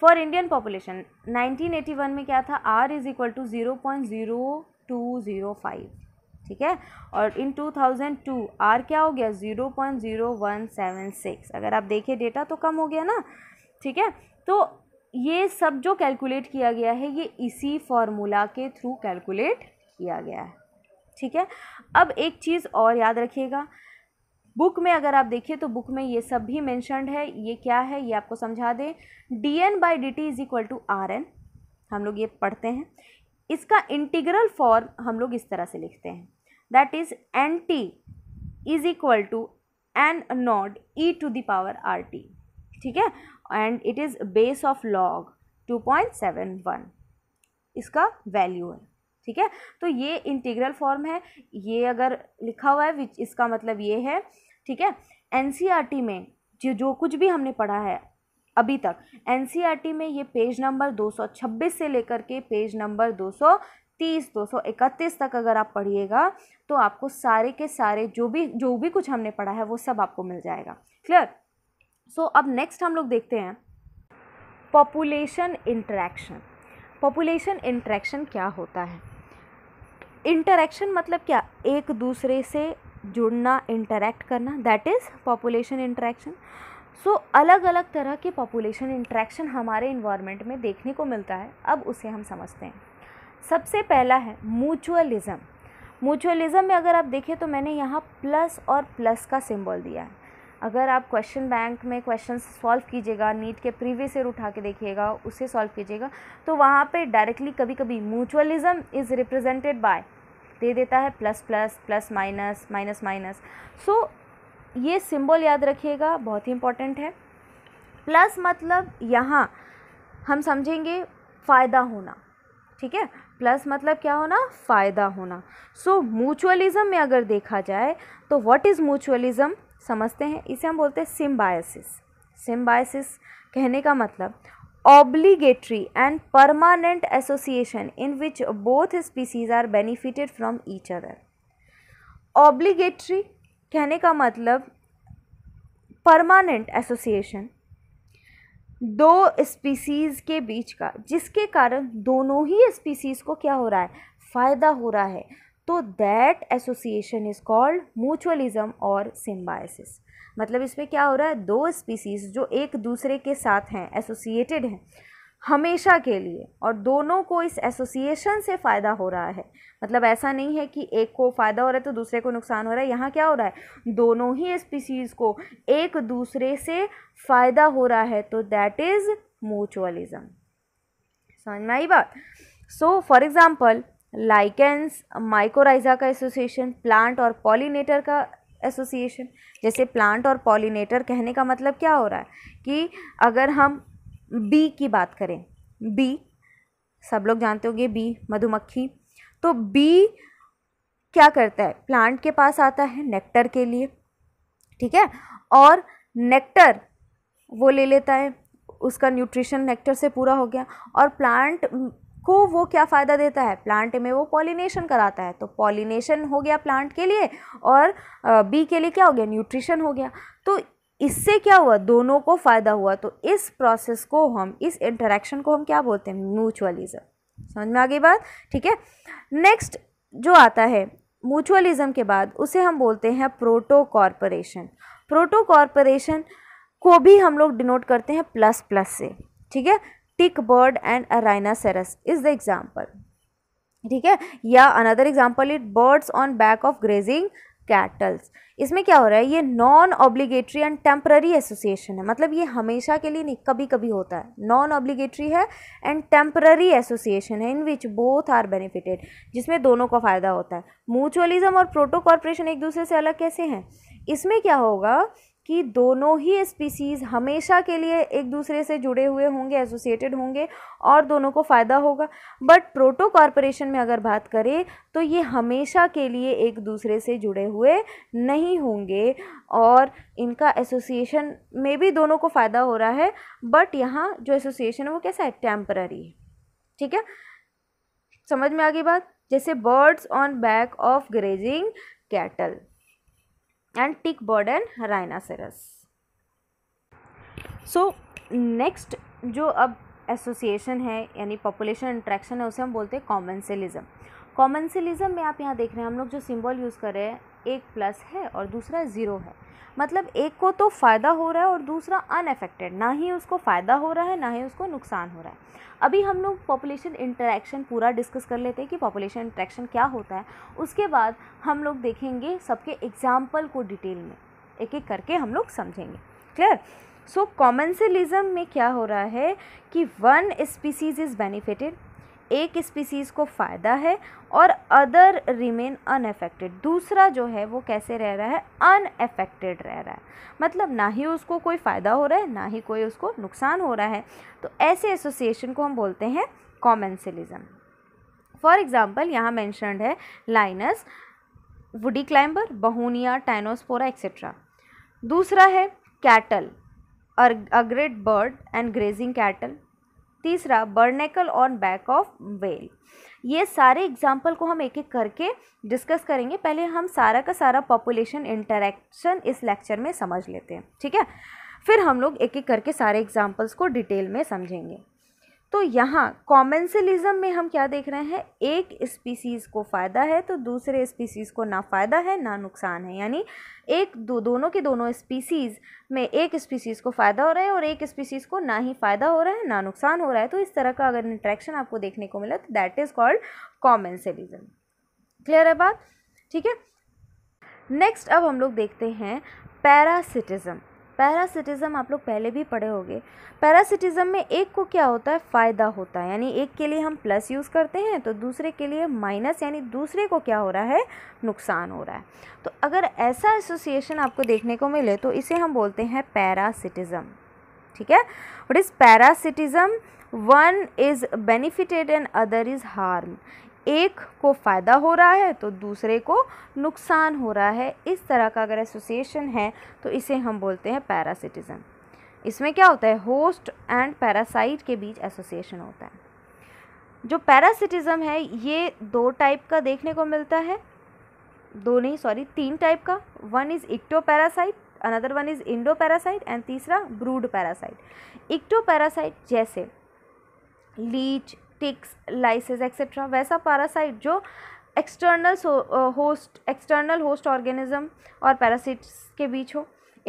फॉर इंडियन पॉपुलेशन 1981 में क्या था R is equal to zero point zero two zero five ठीक है और इन 2002 आर क्या हो गया zero point zero one seven six अगर आप देखें डेटा तो कम हो गया ना ठीक है तो ये सब जो कैलकुलेट किया गया है ये इसी फॉर्मूला के थ्रू कैलकुलेट किया गया है ठीक है अब एक चीज़ और याद रखिएगा बुक में अगर आप देखिए तो बुक में ये सब भी मैंशनड है ये क्या है ये आपको समझा दें D N by D T is equal to R N हम लोग ये पढ़ते हैं इसका इंटीग्रल फॉर्म हम लोग इस तरह से लिखते हैं that is N T is equal to N naught e to the power R T ठीक है and it is base of log 2.71 इसका वैल्यू है ठीक है तो ये इंटीग्रल फॉर्म है ये अगर लिखा हुआ है विच इसका मतलब ये है ठीक है टी e में जो जो कुछ भी हमने पढ़ा है अभी तक टी e में ये पेज नंबर 226 से लेकर के पेज नंबर 230 231 तक अगर आप पढ़िएगा तो आपको सारे के सारे जो भी जो भी कुछ हमने पढ़ा है वो सब आपको मिल जाएगा क्लियर सो so, अब नेक्स्ट हम लोग देखते हैं पॉपुलेशन इंटरेक्शन पॉपुलेशन इंटरेक्शन क्या होता है इंटरेक्शन मतलब क्या एक दूसरे से जुड़ना इंटरेक्ट करना that is population interaction so अलग अलग तरह के पॉपुलेशन इंटरेक्शन हमारे इन्वायरमेंट में देखने को मिलता है अब उसे हम समझते हैं सबसे पहला है म्यूचुअलिज़म म्यूचुअलिज़म में अगर आप देखें तो मैंने यहाँ प्लस और प्लस का सिंबल दिया है अगर आप क्वेश्चन बैंक में क्वेश्चन सॉल्व कीजिएगा नीट के प्रीवियस ईयर उठा के देखिएगा उसे सॉल्व कीजिएगा तो वहाँ पे डायरेक्टली कभी कभी म्यूचुअलिज्म इज़ रिप्रेजेंटेड बाय दे देता है plus plus plus minus minus minus so ये सिंबल याद रखिएगा बहुत ही इम्पॉर्टेंट है प्लस मतलब यहाँ हम समझेंगे फ़ायदा होना ठीक है प्लस मतलब क्या होना फ़ायदा होना सो so, म्यूचुअलिज़म में अगर देखा जाए तो व्हाट इज़ म्यूचुअलिज़म समझते हैं इसे हम बोलते हैं सिम्बायसिस सिम्बायसिस कहने का मतलब obligatory and permanent association in which both species are benefited from each other obligatory कहने का मतलब परमानेंट एसोसिएशन दो स्पीसीज़ के बीच का जिसके कारण दोनों ही स्पीसीज़ को क्या हो रहा है फ़ायदा हो रहा है तो that association is called mutualism और सिम्बाइसिस मतलब इसमें क्या हो रहा है दो स्पीसीज जो एक दूसरे के साथ हैं एसोसिएटेड हैं हमेशा के लिए और दोनों को इस एसोसिएशन से फ़ायदा हो रहा है मतलब ऐसा नहीं है कि एक को फ़ायदा हो रहा है तो दूसरे को नुकसान हो रहा है यहाँ क्या हो रहा है दोनों ही स्पीसीज़ को एक दूसरे से फ़ायदा हो रहा है तो दैट इज़ म्यूचुअलिज्म समझ में आई बात so for example lichens mycorrhiza का एसोसिएशन प्लांट और पॉलीनेटर का एसोसिएशन जैसे प्लांट और पॉलीनेटर कहने का मतलब क्या हो रहा है कि अगर हम बी की बात करें बी सब लोग जानते होंगे बी मधुमक्खी तो बी क्या करता है प्लांट के पास आता है नेक्टर के लिए ठीक है और नेक्टर वो ले लेता है उसका न्यूट्रिशन नेक्टर से पूरा हो गया और प्लांट को वो क्या फ़ायदा देता है प्लांट में वो पॉलिनेशन कराता है तो पॉलिनेशन हो गया प्लांट के लिए और बी के लिए क्या हो गया न्यूट्रिशन हो गया तो इससे क्या हुआ दोनों को फ़ायदा हुआ तो इस प्रोसेस को हम इस इंटरेक्शन को हम क्या बोलते हैं म्यूचुअलिज्म समझ में आ गई बात ठीक है नेक्स्ट जो आता है म्यूचुअलिज्म के बाद उसे हम बोलते हैं प्रोटो कॉरपोरेशन प्रोटो कॉरपोरेशन को भी हम लोग डिनोट करते हैं प्लस प्लस से ठीक है टिक बर्ड एंड a सेरस इज द एग्जाम्पल ठीक है या another example it birds on back of grazing cattles इसमें क्या हो रहा है ये non obligatory and temporary association है मतलब ये हमेशा के लिए नहीं कभी कभी होता है नॉन ऑब्लीगेटरी है एंड टेम्प्ररी एसोसिएशन है in which both are benefited जिसमें दोनों का फ़ायदा होता है म्यूचुअलिज्म और प्रोटो कॉरपोरेशन एक दूसरे से अलग कैसे हैं इसमें क्या होगा कि दोनों ही स्पीसीज़ हमेशा के लिए एक दूसरे से जुड़े हुए होंगे एसोसिएटेड होंगे और दोनों को फ़ायदा होगा बट प्रोटो कॉरपोरेशन में अगर बात करें तो ये हमेशा के लिए एक दूसरे से जुड़े हुए नहीं होंगे और इनका एसोसिएशन में भी दोनों को फ़ायदा हो रहा है बट यहाँ जो एसोसिएशन है वो कैसा है टेम्पररी है ठीक है समझ में आ गई बात जैसे birds on back of grazing cattle and tick bird and rhinoceros so next जो अब एसोसिएशन है यानी पॉपुलेशन इंट्रैक्शन है उसे हम बोलते हैं कॉमनसेलिज्म कॉमनसेलिज्म में आप यहाँ देख रहे हैं हम लोग जो सिंबल यूज़ कर रहे हैं एक प्लस है और दूसरा ज़ीरो है मतलब एक को तो फ़ायदा हो रहा है और दूसरा अनएफेक्टेड ना ही उसको फ़ायदा हो रहा है ना ही उसको नुकसान हो रहा है अभी हम लोग पॉपुलेशन इंटरेक्शन पूरा डिस्कस कर लेते हैं कि पॉपुलेशन इंटरेक्शन क्या होता है उसके बाद हम लोग देखेंगे सबके एग्जाम्पल को डिटेल में एक एक करके हम लोग समझेंगे क्लियर सो कॉमेंसलिज्म में क्या हो रहा है कि वन स्पीसीज इज़ बेनिफिटेड एक स्पीसीज़ को फ़ायदा है और अदर रिमेन अनएफेक्टेड दूसरा जो है वो कैसे रह रहा है अनएफेक्टेड रह रहा है मतलब ना ही उसको कोई फ़ायदा हो रहा है ना ही कोई उसको नुकसान हो रहा है तो ऐसे एसोसिएशन को हम बोलते हैं कॉमेंसलिज़म फॉर एग्ज़ाम्पल यहाँ मैंशनड है lianas woody climber bauhinia tinospora etcetera दूसरा है cattle egret bird and grazing cattle तीसरा barnacle on back of whale ये सारे एग्जाम्पल को हम एक एक करके डिस्कस करेंगे पहले हम सारा का सारा पॉपुलेशन इंटरेक्शन इस लेक्चर में समझ लेते हैं ठीक है फिर हम लोग एक एक करके सारे एग्जाम्पल्स को डिटेल में समझेंगे तो यहाँ कॉमेंसलिज्म में हम क्या देख रहे हैं एक स्पीसीज़ को फ़ायदा है तो दूसरे स्पीसीज़ को ना फ़ायदा है ना नुकसान है यानी एक दो दोनों के दोनों स्पीसीज़ में एक स्पीसीज़ को फ़ायदा हो रहा है और एक स्पीसीज़ को ना ही फ़ायदा हो रहा है ना नुकसान हो रहा है तो इस तरह का अगर इंट्रैक्शन आपको देखने को मिला तो that is called commensalism clear है बात ठीक है नेक्स्ट अब हम लोग देखते हैं पैरासिटिज़म पैरासिटिज़म आप लोग पहले भी पढ़े होंगे पैरासिटिज़म में एक को क्या होता है फ़ायदा होता है यानी एक के लिए हम प्लस यूज़ करते हैं तो दूसरे के लिए माइनस यानी दूसरे को क्या हो रहा है नुकसान हो रहा है तो अगर ऐसा एसोसिएशन आपको देखने को मिले तो इसे हम बोलते हैं पैरासिटिज़म ठीक है what is parasitism one is benefited and other is harm एक को फ़ायदा हो रहा है तो दूसरे को नुकसान हो रहा है इस तरह का अगर एसोसिएशन है तो इसे हम बोलते हैं पैरासिटिज़म इसमें क्या होता है होस्ट एंड पैरासाइट के बीच एसोसिएशन होता है जो पैरासिटिज़म है ये दो टाइप का देखने को मिलता है दो नहीं सॉरी तीन टाइप का one is ecto parasite another one is endo parasite and तीसरा ब्रूड पैरासाइट इक्टो पैरासाइट जैसे लीच टिक्स लाइसिस एक्सेट्रा वैसा पैरासाइट जो external host external host organism और पैरासाइट्स के बीच हो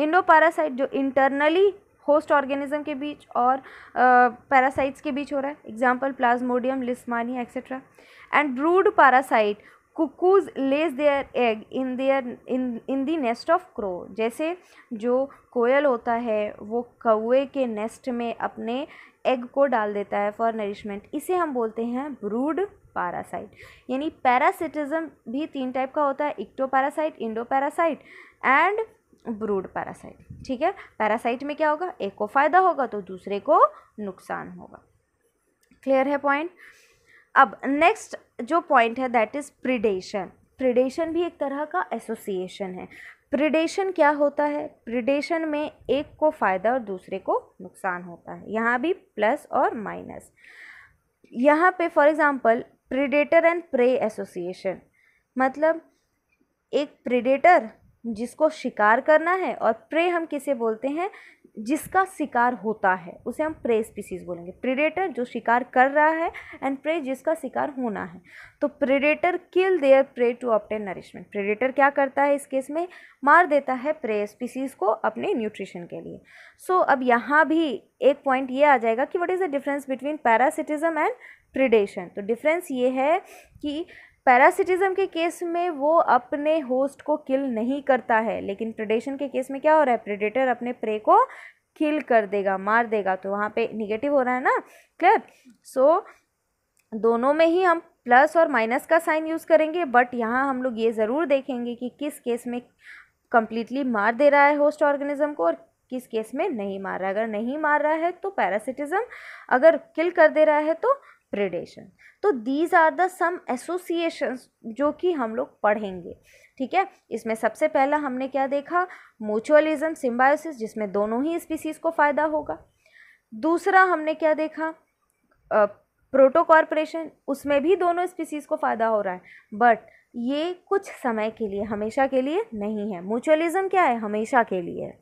इंडो पैरासाइट जो इंटरनली होस्ट ऑर्गेनिज्म के बीच और पैरासाइट्स uh, के बीच हो रहा है example plasmodium leishmania etcetera and brood parasite cuckoos lay their egg in their in in the nest of crow जैसे जो कोयल होता है वो कौए के नेस्ट में अपने एग को डाल देता है फॉर नरिशमेंट इसे हम बोलते हैं ब्रूड पैरासाइट यानी पैरासिटिज्म भी तीन टाइप का होता है ecto parasite endo parasite and brood parasite ठीक है पैरासाइट में क्या होगा एक को फ़ायदा होगा तो दूसरे को नुकसान होगा क्लियर है पॉइंट अब नेक्स्ट जो पॉइंट है दैट इज़ प्रिडेशन प्रिडेशन भी एक तरह का एसोसिएशन है प्रिडेशन क्या होता है प्रिडेशन में एक को फ़ायदा और दूसरे को नुकसान होता है यहाँ भी प्लस और माइनस यहाँ पे for example predator and prey association मतलब एक प्रिडेटर जिसको शिकार करना है और प्रे हम किसे बोलते हैं जिसका शिकार होता है उसे हम प्रे स्पीसीज बोलेंगे प्रेडेटर जो शिकार कर रहा है एंड प्रे जिसका शिकार होना है तो predator kill their prey to obtain nourishment predator क्या करता है इस केस में मार देता है प्रे स्पीसीज को अपने न्यूट्रिशन के लिए सो so, अब यहाँ भी एक पॉइंट ये आ जाएगा कि what is the difference between parasitism and predation तो डिफरेंस ये है कि पैरासिटिज्म के केस में वो अपने होस्ट को किल नहीं करता है लेकिन प्रेडेशन के केस में क्या हो रहा है प्रेडेटर अपने प्रे को किल कर देगा मार देगा तो वहाँ पे निगेटिव हो रहा है ना क्लियर सो so, दोनों में ही हम प्लस और माइनस का साइन यूज़ करेंगे बट यहाँ हम लोग ये ज़रूर देखेंगे कि किस केस में कम्प्लीटली मार दे रहा है होस्ट ऑर्गेनिज्म को और किस केस में नहीं मार रहा है अगर नहीं मार रहा है तो पैरासिटिज्म अगर किल कर दे रहा है तो प्रेडेशन तो these are the some associations जो कि हम लोग पढ़ेंगे ठीक है इसमें सबसे पहला हमने क्या देखा म्यूचुअलिज्म सिम्बायोसिस जिसमें दोनों ही स्पीसीज़ को फ़ायदा होगा दूसरा हमने क्या देखा प्रोटो उसमें भी दोनों स्पीसीज़ को फ़ायदा हो रहा है बट ये कुछ समय के लिए हमेशा के लिए नहीं है म्यूचुअलिज्म क्या है हमेशा के लिए है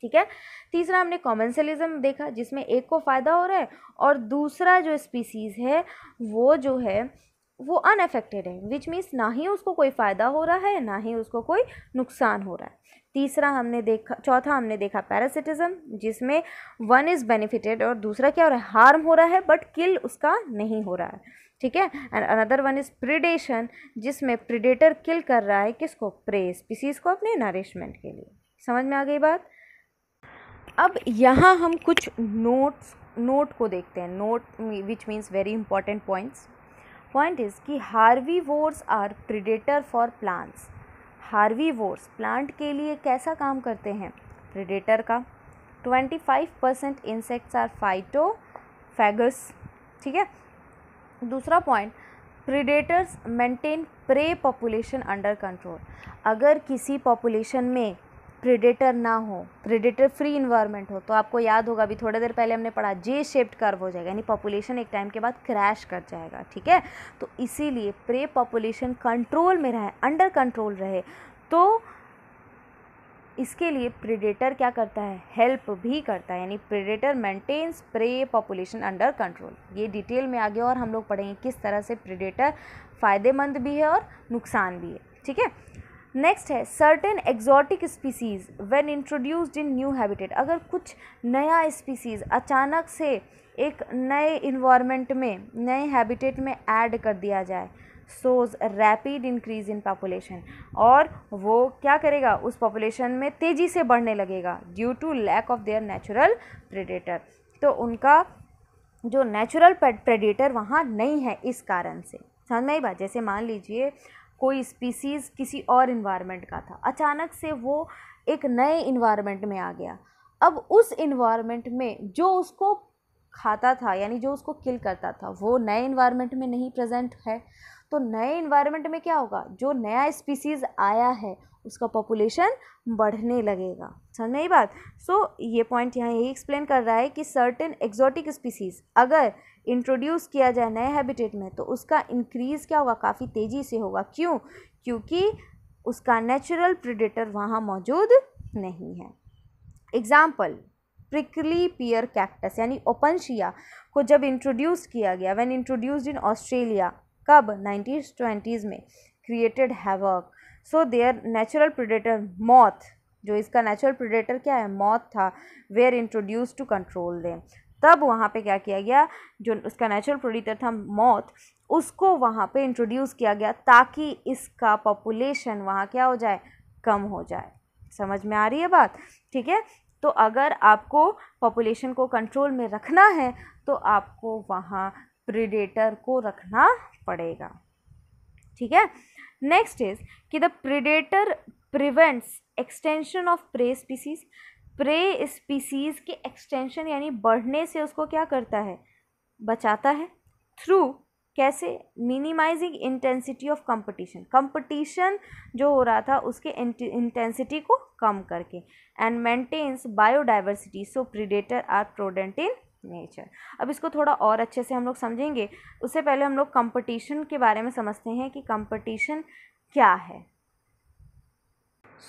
ठीक है तीसरा हमने कॉमनसलिज्म देखा जिसमें एक को फ़ायदा हो रहा है और दूसरा जो स्पीसीज़ है वो जो है वो अनएफेक्टेड है विच मीन्स ना ही उसको कोई फ़ायदा हो रहा है ना ही उसको कोई नुकसान हो रहा है तीसरा हमने देखा चौथा हमने देखा पैरासिटिज़म जिसमें वन इज़ बेनिफिटेड और दूसरा क्या हो रहा है हार्म हो रहा है बट किल उसका नहीं हो रहा है ठीक है and another one is predation जिसमें प्रिडेटर किल कर रहा है किसको प्रेस पिसीज़ को अपने नरिशमेंट के लिए समझ में आ गई बात अब यहाँ हम कुछ नोट्स नोट को देखते हैं note which means very important points point is कि herbivores are predator for plants herbivores plant के लिए कैसा काम करते हैं प्रिडेटर का 25 percent insects are phytophagous ठीक है दूसरा point predators maintain prey population under control अगर किसी पॉपुलेशन में प्रिडेटर ना हो प्रिडेटर फ्री इन्वायरमेंट हो तो आपको याद होगा अभी थोड़ी देर पहले हमने पढ़ा जे शेप्ड कर्व हो जाएगा यानी पॉपुलेशन एक टाइम के बाद क्रैश कर जाएगा ठीक है तो इसीलिए प्रे पॉपुलेशन कंट्रोल में रहे अंडर कंट्रोल रहे तो इसके लिए प्रिडेटर क्या करता है हेल्प भी करता है यानी predator maintains prey population under control ये डिटेल में आगे और हम लोग पढ़ेंगे किस तरह से प्रिडेटर फ़ायदेमंद भी है और नुकसान भी है ठीक है नेक्स्ट है certain exotic species when introduced in new habitat अगर कुछ नया स्पीसीज़ अचानक से एक नए इन्वायरमेंट में नए हैबिटेट में ऐड कर दिया जाए shows rapid increase in population और वो क्या करेगा उस पॉपुलेशन में तेज़ी से बढ़ने लगेगा due to lack of their natural predator तो उनका जो नेचुरल प्रेडेटर वहाँ नहीं है इस कारण से समझ में ही बात जैसे मान लीजिए कोई स्पीसीज़ किसी और इन्वायरमेंट का था अचानक से वो एक नए इन्वायरमेंट में आ गया अब उस इन्वायरमेंट में जो उसको खाता था यानी जो उसको किल करता था वो नए इन्वायरमेंट में नहीं प्रेजेंट है तो नए इन्वायरमेंट में क्या होगा जो नया स्पीसीज़ आया है उसका पॉपुलेशन बढ़ने लगेगा समझ में ये बात सो so, ये पॉइंट यहाँ यही एक्सप्लेन कर रहा है कि सर्टेन एक्जॉटिक स्पीसीज़ अगर इंट्रोड्यूस किया जाए नए हैबिटेट में तो उसका इंक्रीज़ क्या होगा काफ़ी तेज़ी से होगा क्यों क्योंकि उसका नेचुरल प्रिडेटर वहाँ मौजूद नहीं है एग्ज़ाम्पल प्रिकली पियर कैक्टस यानी ओपनशिया को जब इंट्रोड्यूस किया गया वैन इंट्रोड्यूस्ड इन ऑस्ट्रेलिया कब नाइनटीन ट्वेंटीज़ में created havoc so their natural predator moth जो इसका नेचुरल प्रिडेटर क्या है मौत था were introduce to control them तब वहाँ पे क्या किया गया जो उसका नेचुरल प्रोड्यूटर था मौत उसको वहाँ पे इंट्रोड्यूस किया गया ताकि इसका पॉपुलेशन वहाँ क्या हो जाए कम हो जाए समझ में आ रही है बात ठीक है तो अगर आपको पॉपुलेशन को कंट्रोल में रखना है तो आपको वहाँ प्रिडेटर को रखना पड़ेगा ठीक है नेक्स्ट इज कि the predator prevents extension of prey species prey species के एक्सटेंशन यानी बढ़ने से उसको क्या करता है बचाता है थ्रू कैसे minimizing intensity of competition competition जो हो रहा था उसके इंटेंसिटी को कम करके and maintains biodiversity so predator are prudent in nature अब इसको थोड़ा और अच्छे से हम लोग समझेंगे उससे पहले हम लोग कंपटीशन के बारे में समझते हैं कि कंपटीशन क्या है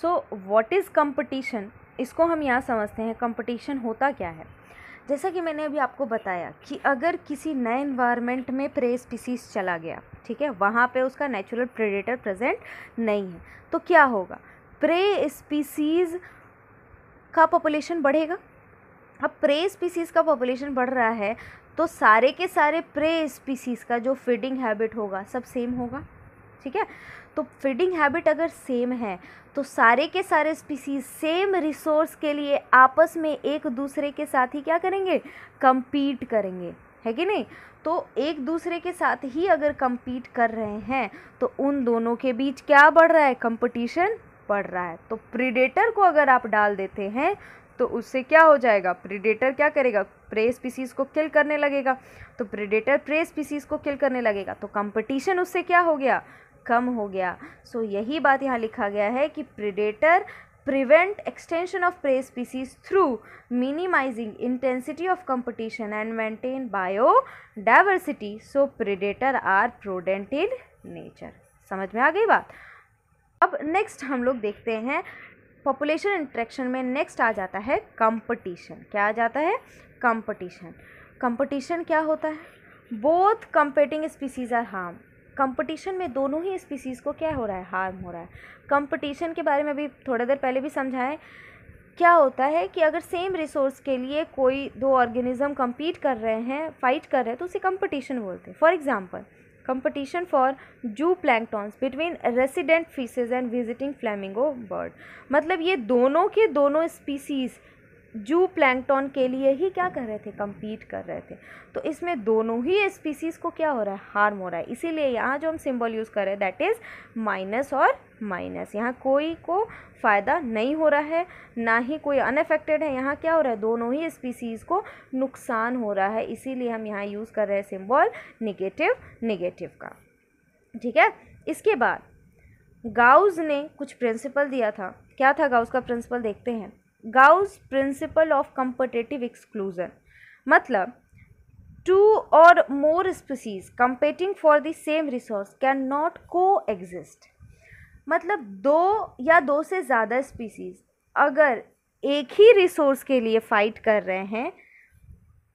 सो व्हाट इज़ कंपटीशन इसको हम यहाँ समझते हैं कंपटीशन होता क्या है जैसा कि मैंने अभी आपको बताया कि अगर किसी नए इन्वायरमेंट में प्रे स्पीसीज चला गया ठीक है वहाँ पे उसका नेचुरल प्रेडेटर प्रेजेंट नहीं है तो क्या होगा प्रे स्पीसीज़ का पॉपुलेशन बढ़ेगा अब प्रे स्पीसीज़ का पॉपुलेशन बढ़ रहा है तो सारे के सारे प्रे स्पीसीज़ का जो फीडिंग हैबिट होगा सब सेम होगा ठीक है तो फीडिंग हैबिट अगर सेम है तो सारे के सारे स्पीसीज सेम रिसोर्स के लिए आपस में एक दूसरे के साथ ही क्या करेंगे कम्पीट करेंगे है कि नहीं तो एक दूसरे के साथ ही अगर कम्पीट कर रहे हैं तो उन दोनों के बीच क्या बढ़ रहा है कंपटीशन बढ़ रहा है तो प्रीडेटर को अगर आप डाल देते हैं तो उससे क्या हो जाएगा प्रिडेटर क्या करेगा प्रे स्पीसीज को किल करने लगेगा तो प्रिडेटर प्रे स्पीसीज को किल करने लगेगा तो कंपटीशन उससे क्या हो गया कम हो गया सो so, यही बात यहाँ लिखा गया है कि predator prevent extension of prey species through minimizing intensity of competition and maintain biodiversity so predator are prudent in nature समझ में आ गई बात अब नेक्स्ट हम लोग देखते हैं पॉपुलेशन इंट्रैक्शन में नेक्स्ट आ जाता है कंपटीशन क्या आ जाता है कंपटीशन कंपटीशन क्या होता है both competing species are harm competition में दोनों ही स्पीसीज़ को क्या हो रहा है हार्म हो रहा है कंपटीशन के बारे में अभी थोड़ी देर पहले भी समझाएं क्या होता है कि अगर सेम रिसोर्स के लिए कोई दो ऑर्गेनिज्म कम्पीट कर रहे हैं फाइट कर रहे हैं तो उसे कंपटीशन बोलते हैं for example competition for zooplanktons between resident fishes and visiting flamingo bird मतलब ये दोनों के दोनों स्पीसीज़ जू प्लैंकटॉन के लिए ही क्या कर रहे थे कम्पीट कर रहे थे तो इसमें दोनों ही स्पीसीज़ को क्या हो रहा है हार्म हो रहा है इसीलिए यहाँ जो हम सिंबल यूज़ कर रहे हैं दैट इज़ माइनस और माइनस यहाँ कोई को फ़ायदा नहीं हो रहा है ना ही कोई अनफेक्टेड है यहाँ क्या हो रहा है दोनों ही स्पीसीज़ को नुकसान हो रहा है इसीलिए हम यहाँ यूज़ कर रहे हैं सिम्बॉल निगेटिव निगेटिव का ठीक है इसके बाद गाउज़ ने कुछ प्रिंसिपल दिया था क्या था गाउज़ का प्रिंसिपल देखते हैं Gause principle of competitive exclusion मतलब two or more species competing for the same resource can not coexist मतलब दो या दो से ज़्यादा स्पीसीज अगर एक ही रिसोर्स के लिए फ़ाइट कर रहे हैं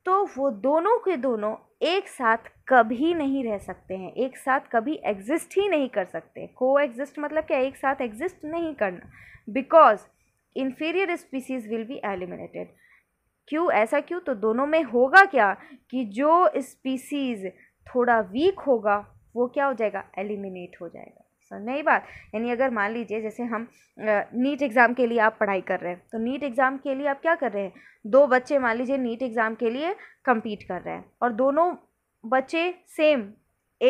तो वो दोनों के दोनों एक साथ कभी नहीं रह सकते हैं एक साथ कभी एग्जिस्ट ही नहीं कर सकते को एग्जिस्ट मतलब क्या एक साथ एग्जिस्ट नहीं करना because inferior species will be eliminated क्यों ऐसा क्यों तो दोनों में होगा क्या कि जो स्पीसीज़ थोड़ा वीक होगा वो क्या हो जाएगा एलिमिनेट हो जाएगा सर so, नई बात यानी अगर मान लीजिए जैसे हम नीट एग्ज़ाम के लिए आप पढ़ाई कर रहे हैं तो नीट एग्ज़ाम के लिए आप क्या कर रहे हैं दो बच्चे मान लीजिए नीट एग्ज़ाम के लिए कम्पीट कर रहे हैं और दोनों बच्चे सेम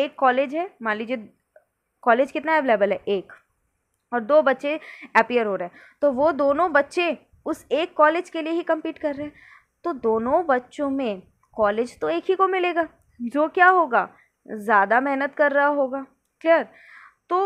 एक कॉलेज है मान लीजिए कॉलेज कितना अवेलेबल है एक और दो बच्चे अपियर हो रहे हैं तो वो दोनों बच्चे उस एक कॉलेज के लिए ही कम्पीट कर रहे हैं तो दोनों बच्चों में कॉलेज तो एक ही को मिलेगा जो क्या होगा ज़्यादा मेहनत कर रहा होगा क्लियर तो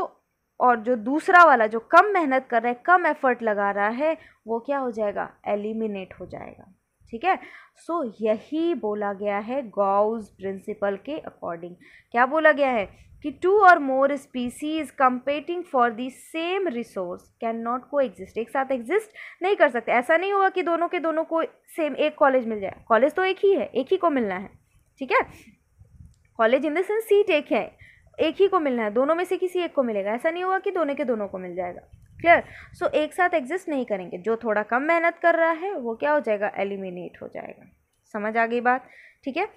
और जो दूसरा वाला जो कम मेहनत कर रहा है कम एफर्ट लगा रहा है वो क्या हो जाएगा एलिमिनेट हो जाएगा ठीक है सो so, यही बोला गया है गाउस प्रिंसिपल के अकॉर्डिंग क्या बोला गया है कि two or more species competing for the same resource can not coexist एक साथ एग्जिस्ट नहीं कर सकते ऐसा नहीं हुआ कि दोनों के दोनों को सेम एक कॉलेज मिल जाए कॉलेज तो एक ही है एक ही को मिलना है ठीक है college in the sense seat एक है एक ही को मिलना है दोनों में से किसी एक को मिलेगा ऐसा नहीं हुआ कि दोनों के दोनों को मिल जाएगा क्लियर सो so, एक साथ एग्जिस्ट नहीं करेंगे जो थोड़ा कम मेहनत कर रहा है वो क्या हो जाएगा एलिमिनेट हो जाएगा समझ आ गई बात ठीक है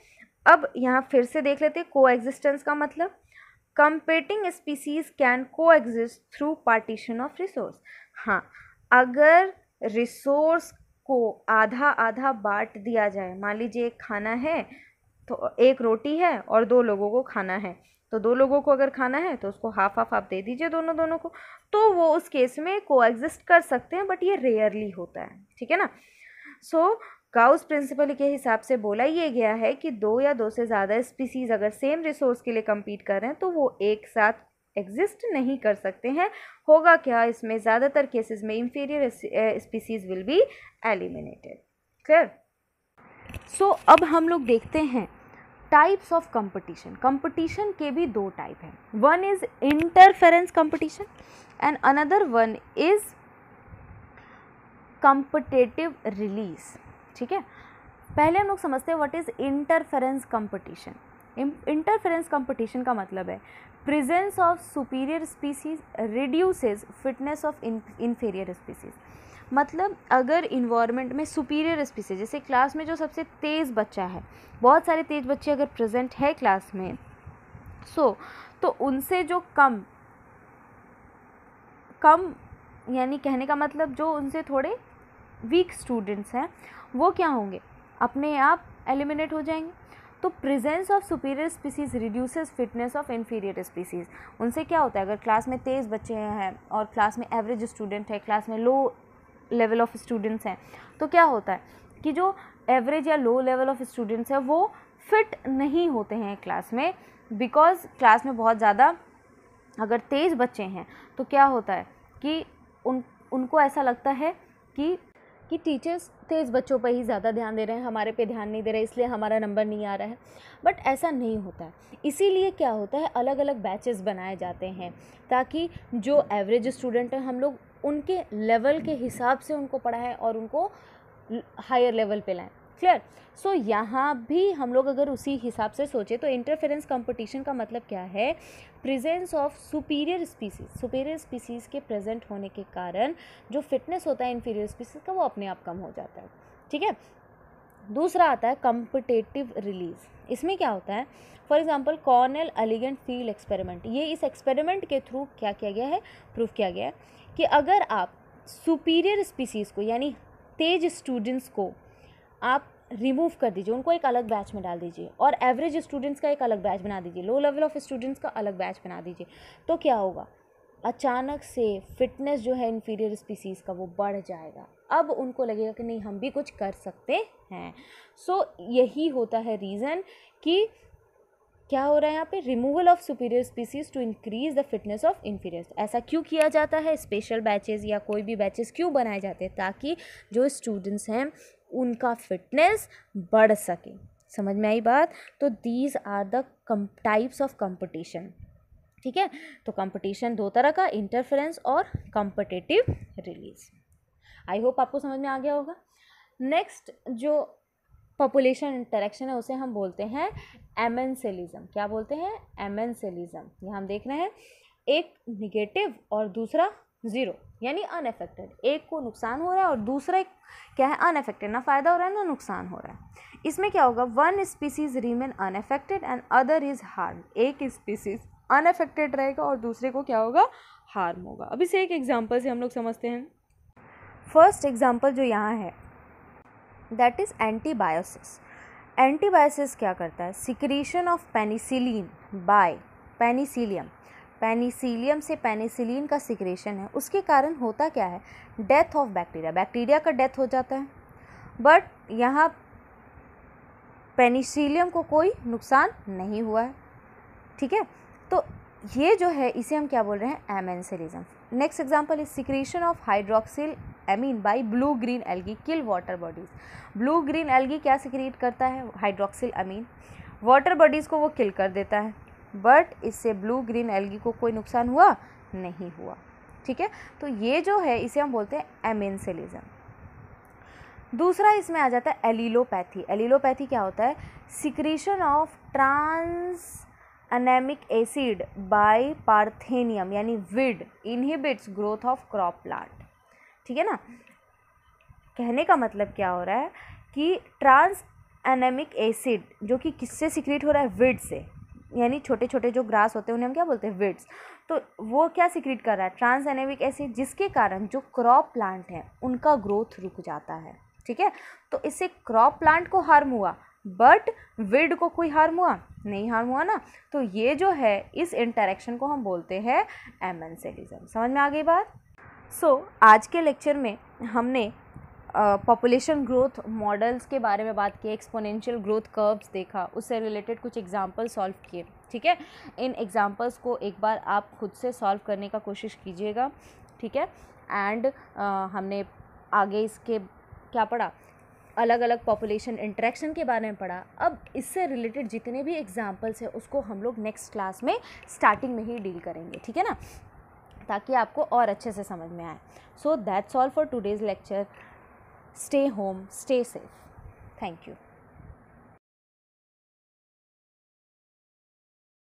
अब यहाँ फिर से देख लेते को एग्जिस्टेंस का मतलब competing species can coexist through partition of resource हाँ अगर रिसोर्स को आधा आधा बांट दिया जाए मान लीजिए एक खाना है तो एक रोटी है और दो लोगों को खाना है तो दो लोगों को अगर खाना है तो उसको हाफ हाफ आप दे दीजिए दोनों दोनों को तो वो उस केस में को एग्जिस्ट कर सकते हैं बट ये रेयरली होता है ठीक है ना सो so, काउस प्रिंसिपल के हिसाब से बोला ये गया है कि दो या दो से ज़्यादा स्पीसीज़ अगर सेम रिसोर्स के लिए कम्पीट कर रहे हैं तो वो एक साथ एग्जिस्ट नहीं कर सकते हैं होगा क्या इसमें ज़्यादातर केसेस में inferior species will be eliminated clear so अब हम लोग देखते हैं टाइप्स ऑफ कंपटीशन कंपटीशन के भी दो टाइप हैं one is interference competition and another one is competitive release ठीक है पहले हम लोग समझते हैं what is interference competition interference competition का मतलब है presence of superior species reduces fitness of inferior species मतलब अगर इन्वायरमेंट में सुपीरियर स्पीसीज जैसे क्लास में जो सबसे तेज़ बच्चा है बहुत सारे तेज़ बच्चे अगर प्रेजेंट है क्लास में सो so, तो उनसे जो कम कम यानी कहने का मतलब जो उनसे थोड़े वीक स्टूडेंट्स हैं वो क्या होंगे अपने आप एलिमिनेट हो जाएंगे तो presence of superior species reduces fitness of inferior species उनसे क्या होता है अगर क्लास में तेज़ बच्चे हैं और क्लास में एवरेज स्टूडेंट है क्लास में लो लेवल ऑफ स्टूडेंट्स हैं तो क्या होता है कि जो एवरेज या लो लेवल ऑफ स्टूडेंट्स हैं वो फिट नहीं होते हैं क्लास में बिकॉज क्लास में बहुत ज़्यादा अगर तेज़ बच्चे हैं तो क्या होता है कि उन उनको ऐसा लगता है कि कि टीचर्स तेज़ बच्चों पर ही ज़्यादा ध्यान दे रहे हैं हमारे पे ध्यान नहीं दे रहे इसलिए हमारा नंबर नहीं आ रहा है बट ऐसा नहीं होता है इसीलिए क्या होता है अलग अलग बैचेस बनाए जाते हैं ताकि जो एवरेज स्टूडेंट हैं हम लोग उनके लेवल के हिसाब से उनको पढ़ाएँ और उनको हायर लेवल पे लाएँ क्लियर सो so, यहाँ भी हम लोग अगर उसी हिसाब से सोचें तो इंटरफेरेंस कंपटीशन का मतलब क्या है presence of superior species superior species के प्रेजेंट होने के कारण जो फिटनेस होता है इन्फीरियर स्पीसीज़ का वो अपने आप कम हो जाता है ठीक है दूसरा आता है कम्पटेटिव रिलीज इसमें क्या होता है for example Connell elegant field experiment ये इस एक्सपेरिमेंट के थ्रू क्या किया गया है प्रूफ किया गया है कि अगर आप सुपीरियर स्पीसीज़ को यानी तेज स्टूडेंट्स को आप रिमूव कर दीजिए उनको एक अलग बैच में डाल दीजिए और एवरेज स्टूडेंट्स का एक अलग बैच बना दीजिए लो लेवल ऑफ स्टूडेंट्स का अलग बैच बना दीजिए तो क्या होगा अचानक से फिटनेस जो है इन्फीरियर स्पीसीज़ का वो बढ़ जाएगा अब उनको लगेगा कि नहीं हम भी कुछ कर सकते हैं सो so, यही होता है रीज़न कि क्या हो रहा है यहाँ पे removal of superior species to increase the fitness of inferior ऐसा क्यों किया जाता है स्पेशल बैचेज़ या कोई भी बैचेज़ क्यों बनाए जाते हैं ताकि जो स्टूडेंट्स हैं उनका फिटनेस बढ़ सके समझ में आई बात तो these are the types of competition ठीक है तो कंपटीशन दो तरह का इंटरफेरेंस और कंपटेटिव रिलीज आई होप आपको समझ में आ गया होगा नेक्स्ट जो पॉपुलेशन इंटरेक्शन है उसे हम बोलते हैं एमेंसेलिज्म क्या बोलते हैं एमेंसेलिज्म ये हम देख रहे हैं एक निगेटिव और दूसरा ज़ीरो यानी अनएफेक्टेड एक को नुकसान हो रहा है और दूसरा क्या है अनएफेक्टेड ना फ़ायदा हो रहा है ना नुकसान हो रहा है इसमें क्या होगा one species remain unaffected and other is harm एक स्पीसीज अनएफेक्टेड रहेगा और दूसरे को क्या होगा हार्म होगा अभी से एक एग्जाम्पल से हम लोग समझते हैं फर्स्ट एग्जाम्पल जो यहाँ है दैट इज़ एंटीबायोसिस एंटीबायोसिस क्या करता है secretion of penicillin by penicillium penicillium से पेनिसिलिन का सिक्रेशन है उसके कारण होता क्या है डेथ ऑफ बैक्टीरिया बैक्टीरिया का डेथ हो जाता है बट यहाँ पेनिसिलियम को कोई नुकसान नहीं हुआ है ठीक है तो ये जो है इसे हम क्या बोल रहे हैं amensalism next example is secretion of hydroxyl amine by blue green algae kill water bodies blue green algae क्या सिक्रिएट करता है हाइड्रोक्सिल अमीन वाटर बॉडीज़ को वो किल कर देता है बट इससे ब्लू ग्रीन एलगी को कोई नुकसान हुआ नहीं हुआ ठीक है तो ये जो है इसे हम बोलते हैं एमेंसेलिज्म दूसरा इसमें आ जाता है एलिलोपैथी एलिलोपैथी क्या होता है secretion of trans anemic acid by parthenium यानी weed inhibits growth of crop plant ठीक है ना कहने का मतलब क्या हो रहा है कि ट्रांस एनेमिक एसिड जो कि किससे सिक्रीट हो रहा है विड से यानी छोटे छोटे जो ग्रास होते हैं उन्हें हम क्या बोलते हैं विड्स तो वो क्या सिक्रीट कर रहा है ट्रांस एनेविक एसिड जिसके कारण जो क्रॉप प्लांट है उनका ग्रोथ रुक जाता है ठीक है तो इससे क्रॉप प्लांट को हार्म हुआ बट विड को कोई हार्म हुआ नहीं हार्म हुआ ना तो ये जो है इस इंटरेक्शन को हम बोलते हैं एमेंसेलिज्म समझ में आ गई बात सो so, आज के लेक्चर में हमने पॉपुलेशन ग्रोथ मॉडल्स के बारे में बात की एक्सपोनेंशियल ग्रोथ कर्व्स देखा उससे रिलेटेड कुछ एग्जाम्पल सॉल्व किए ठीक है इन एग्जाम्पल्स को एक बार आप खुद से सॉल्व करने का कोशिश कीजिएगा ठीक है एंड हमने आगे इसके क्या पढ़ा अलग अलग पॉपुलेशन इंट्रैक्शन के बारे में पढ़ा अब इससे रिलेटेड जितने भी एग्जाम्पल्स हैं उसको हम लोग नेक्स्ट क्लास में स्टार्टिंग में ही डील करेंगे ठीक है ना ताकि आपको और अच्छे से समझ में आए so that's all for today's lecture Stay home, stay safe. Thank you.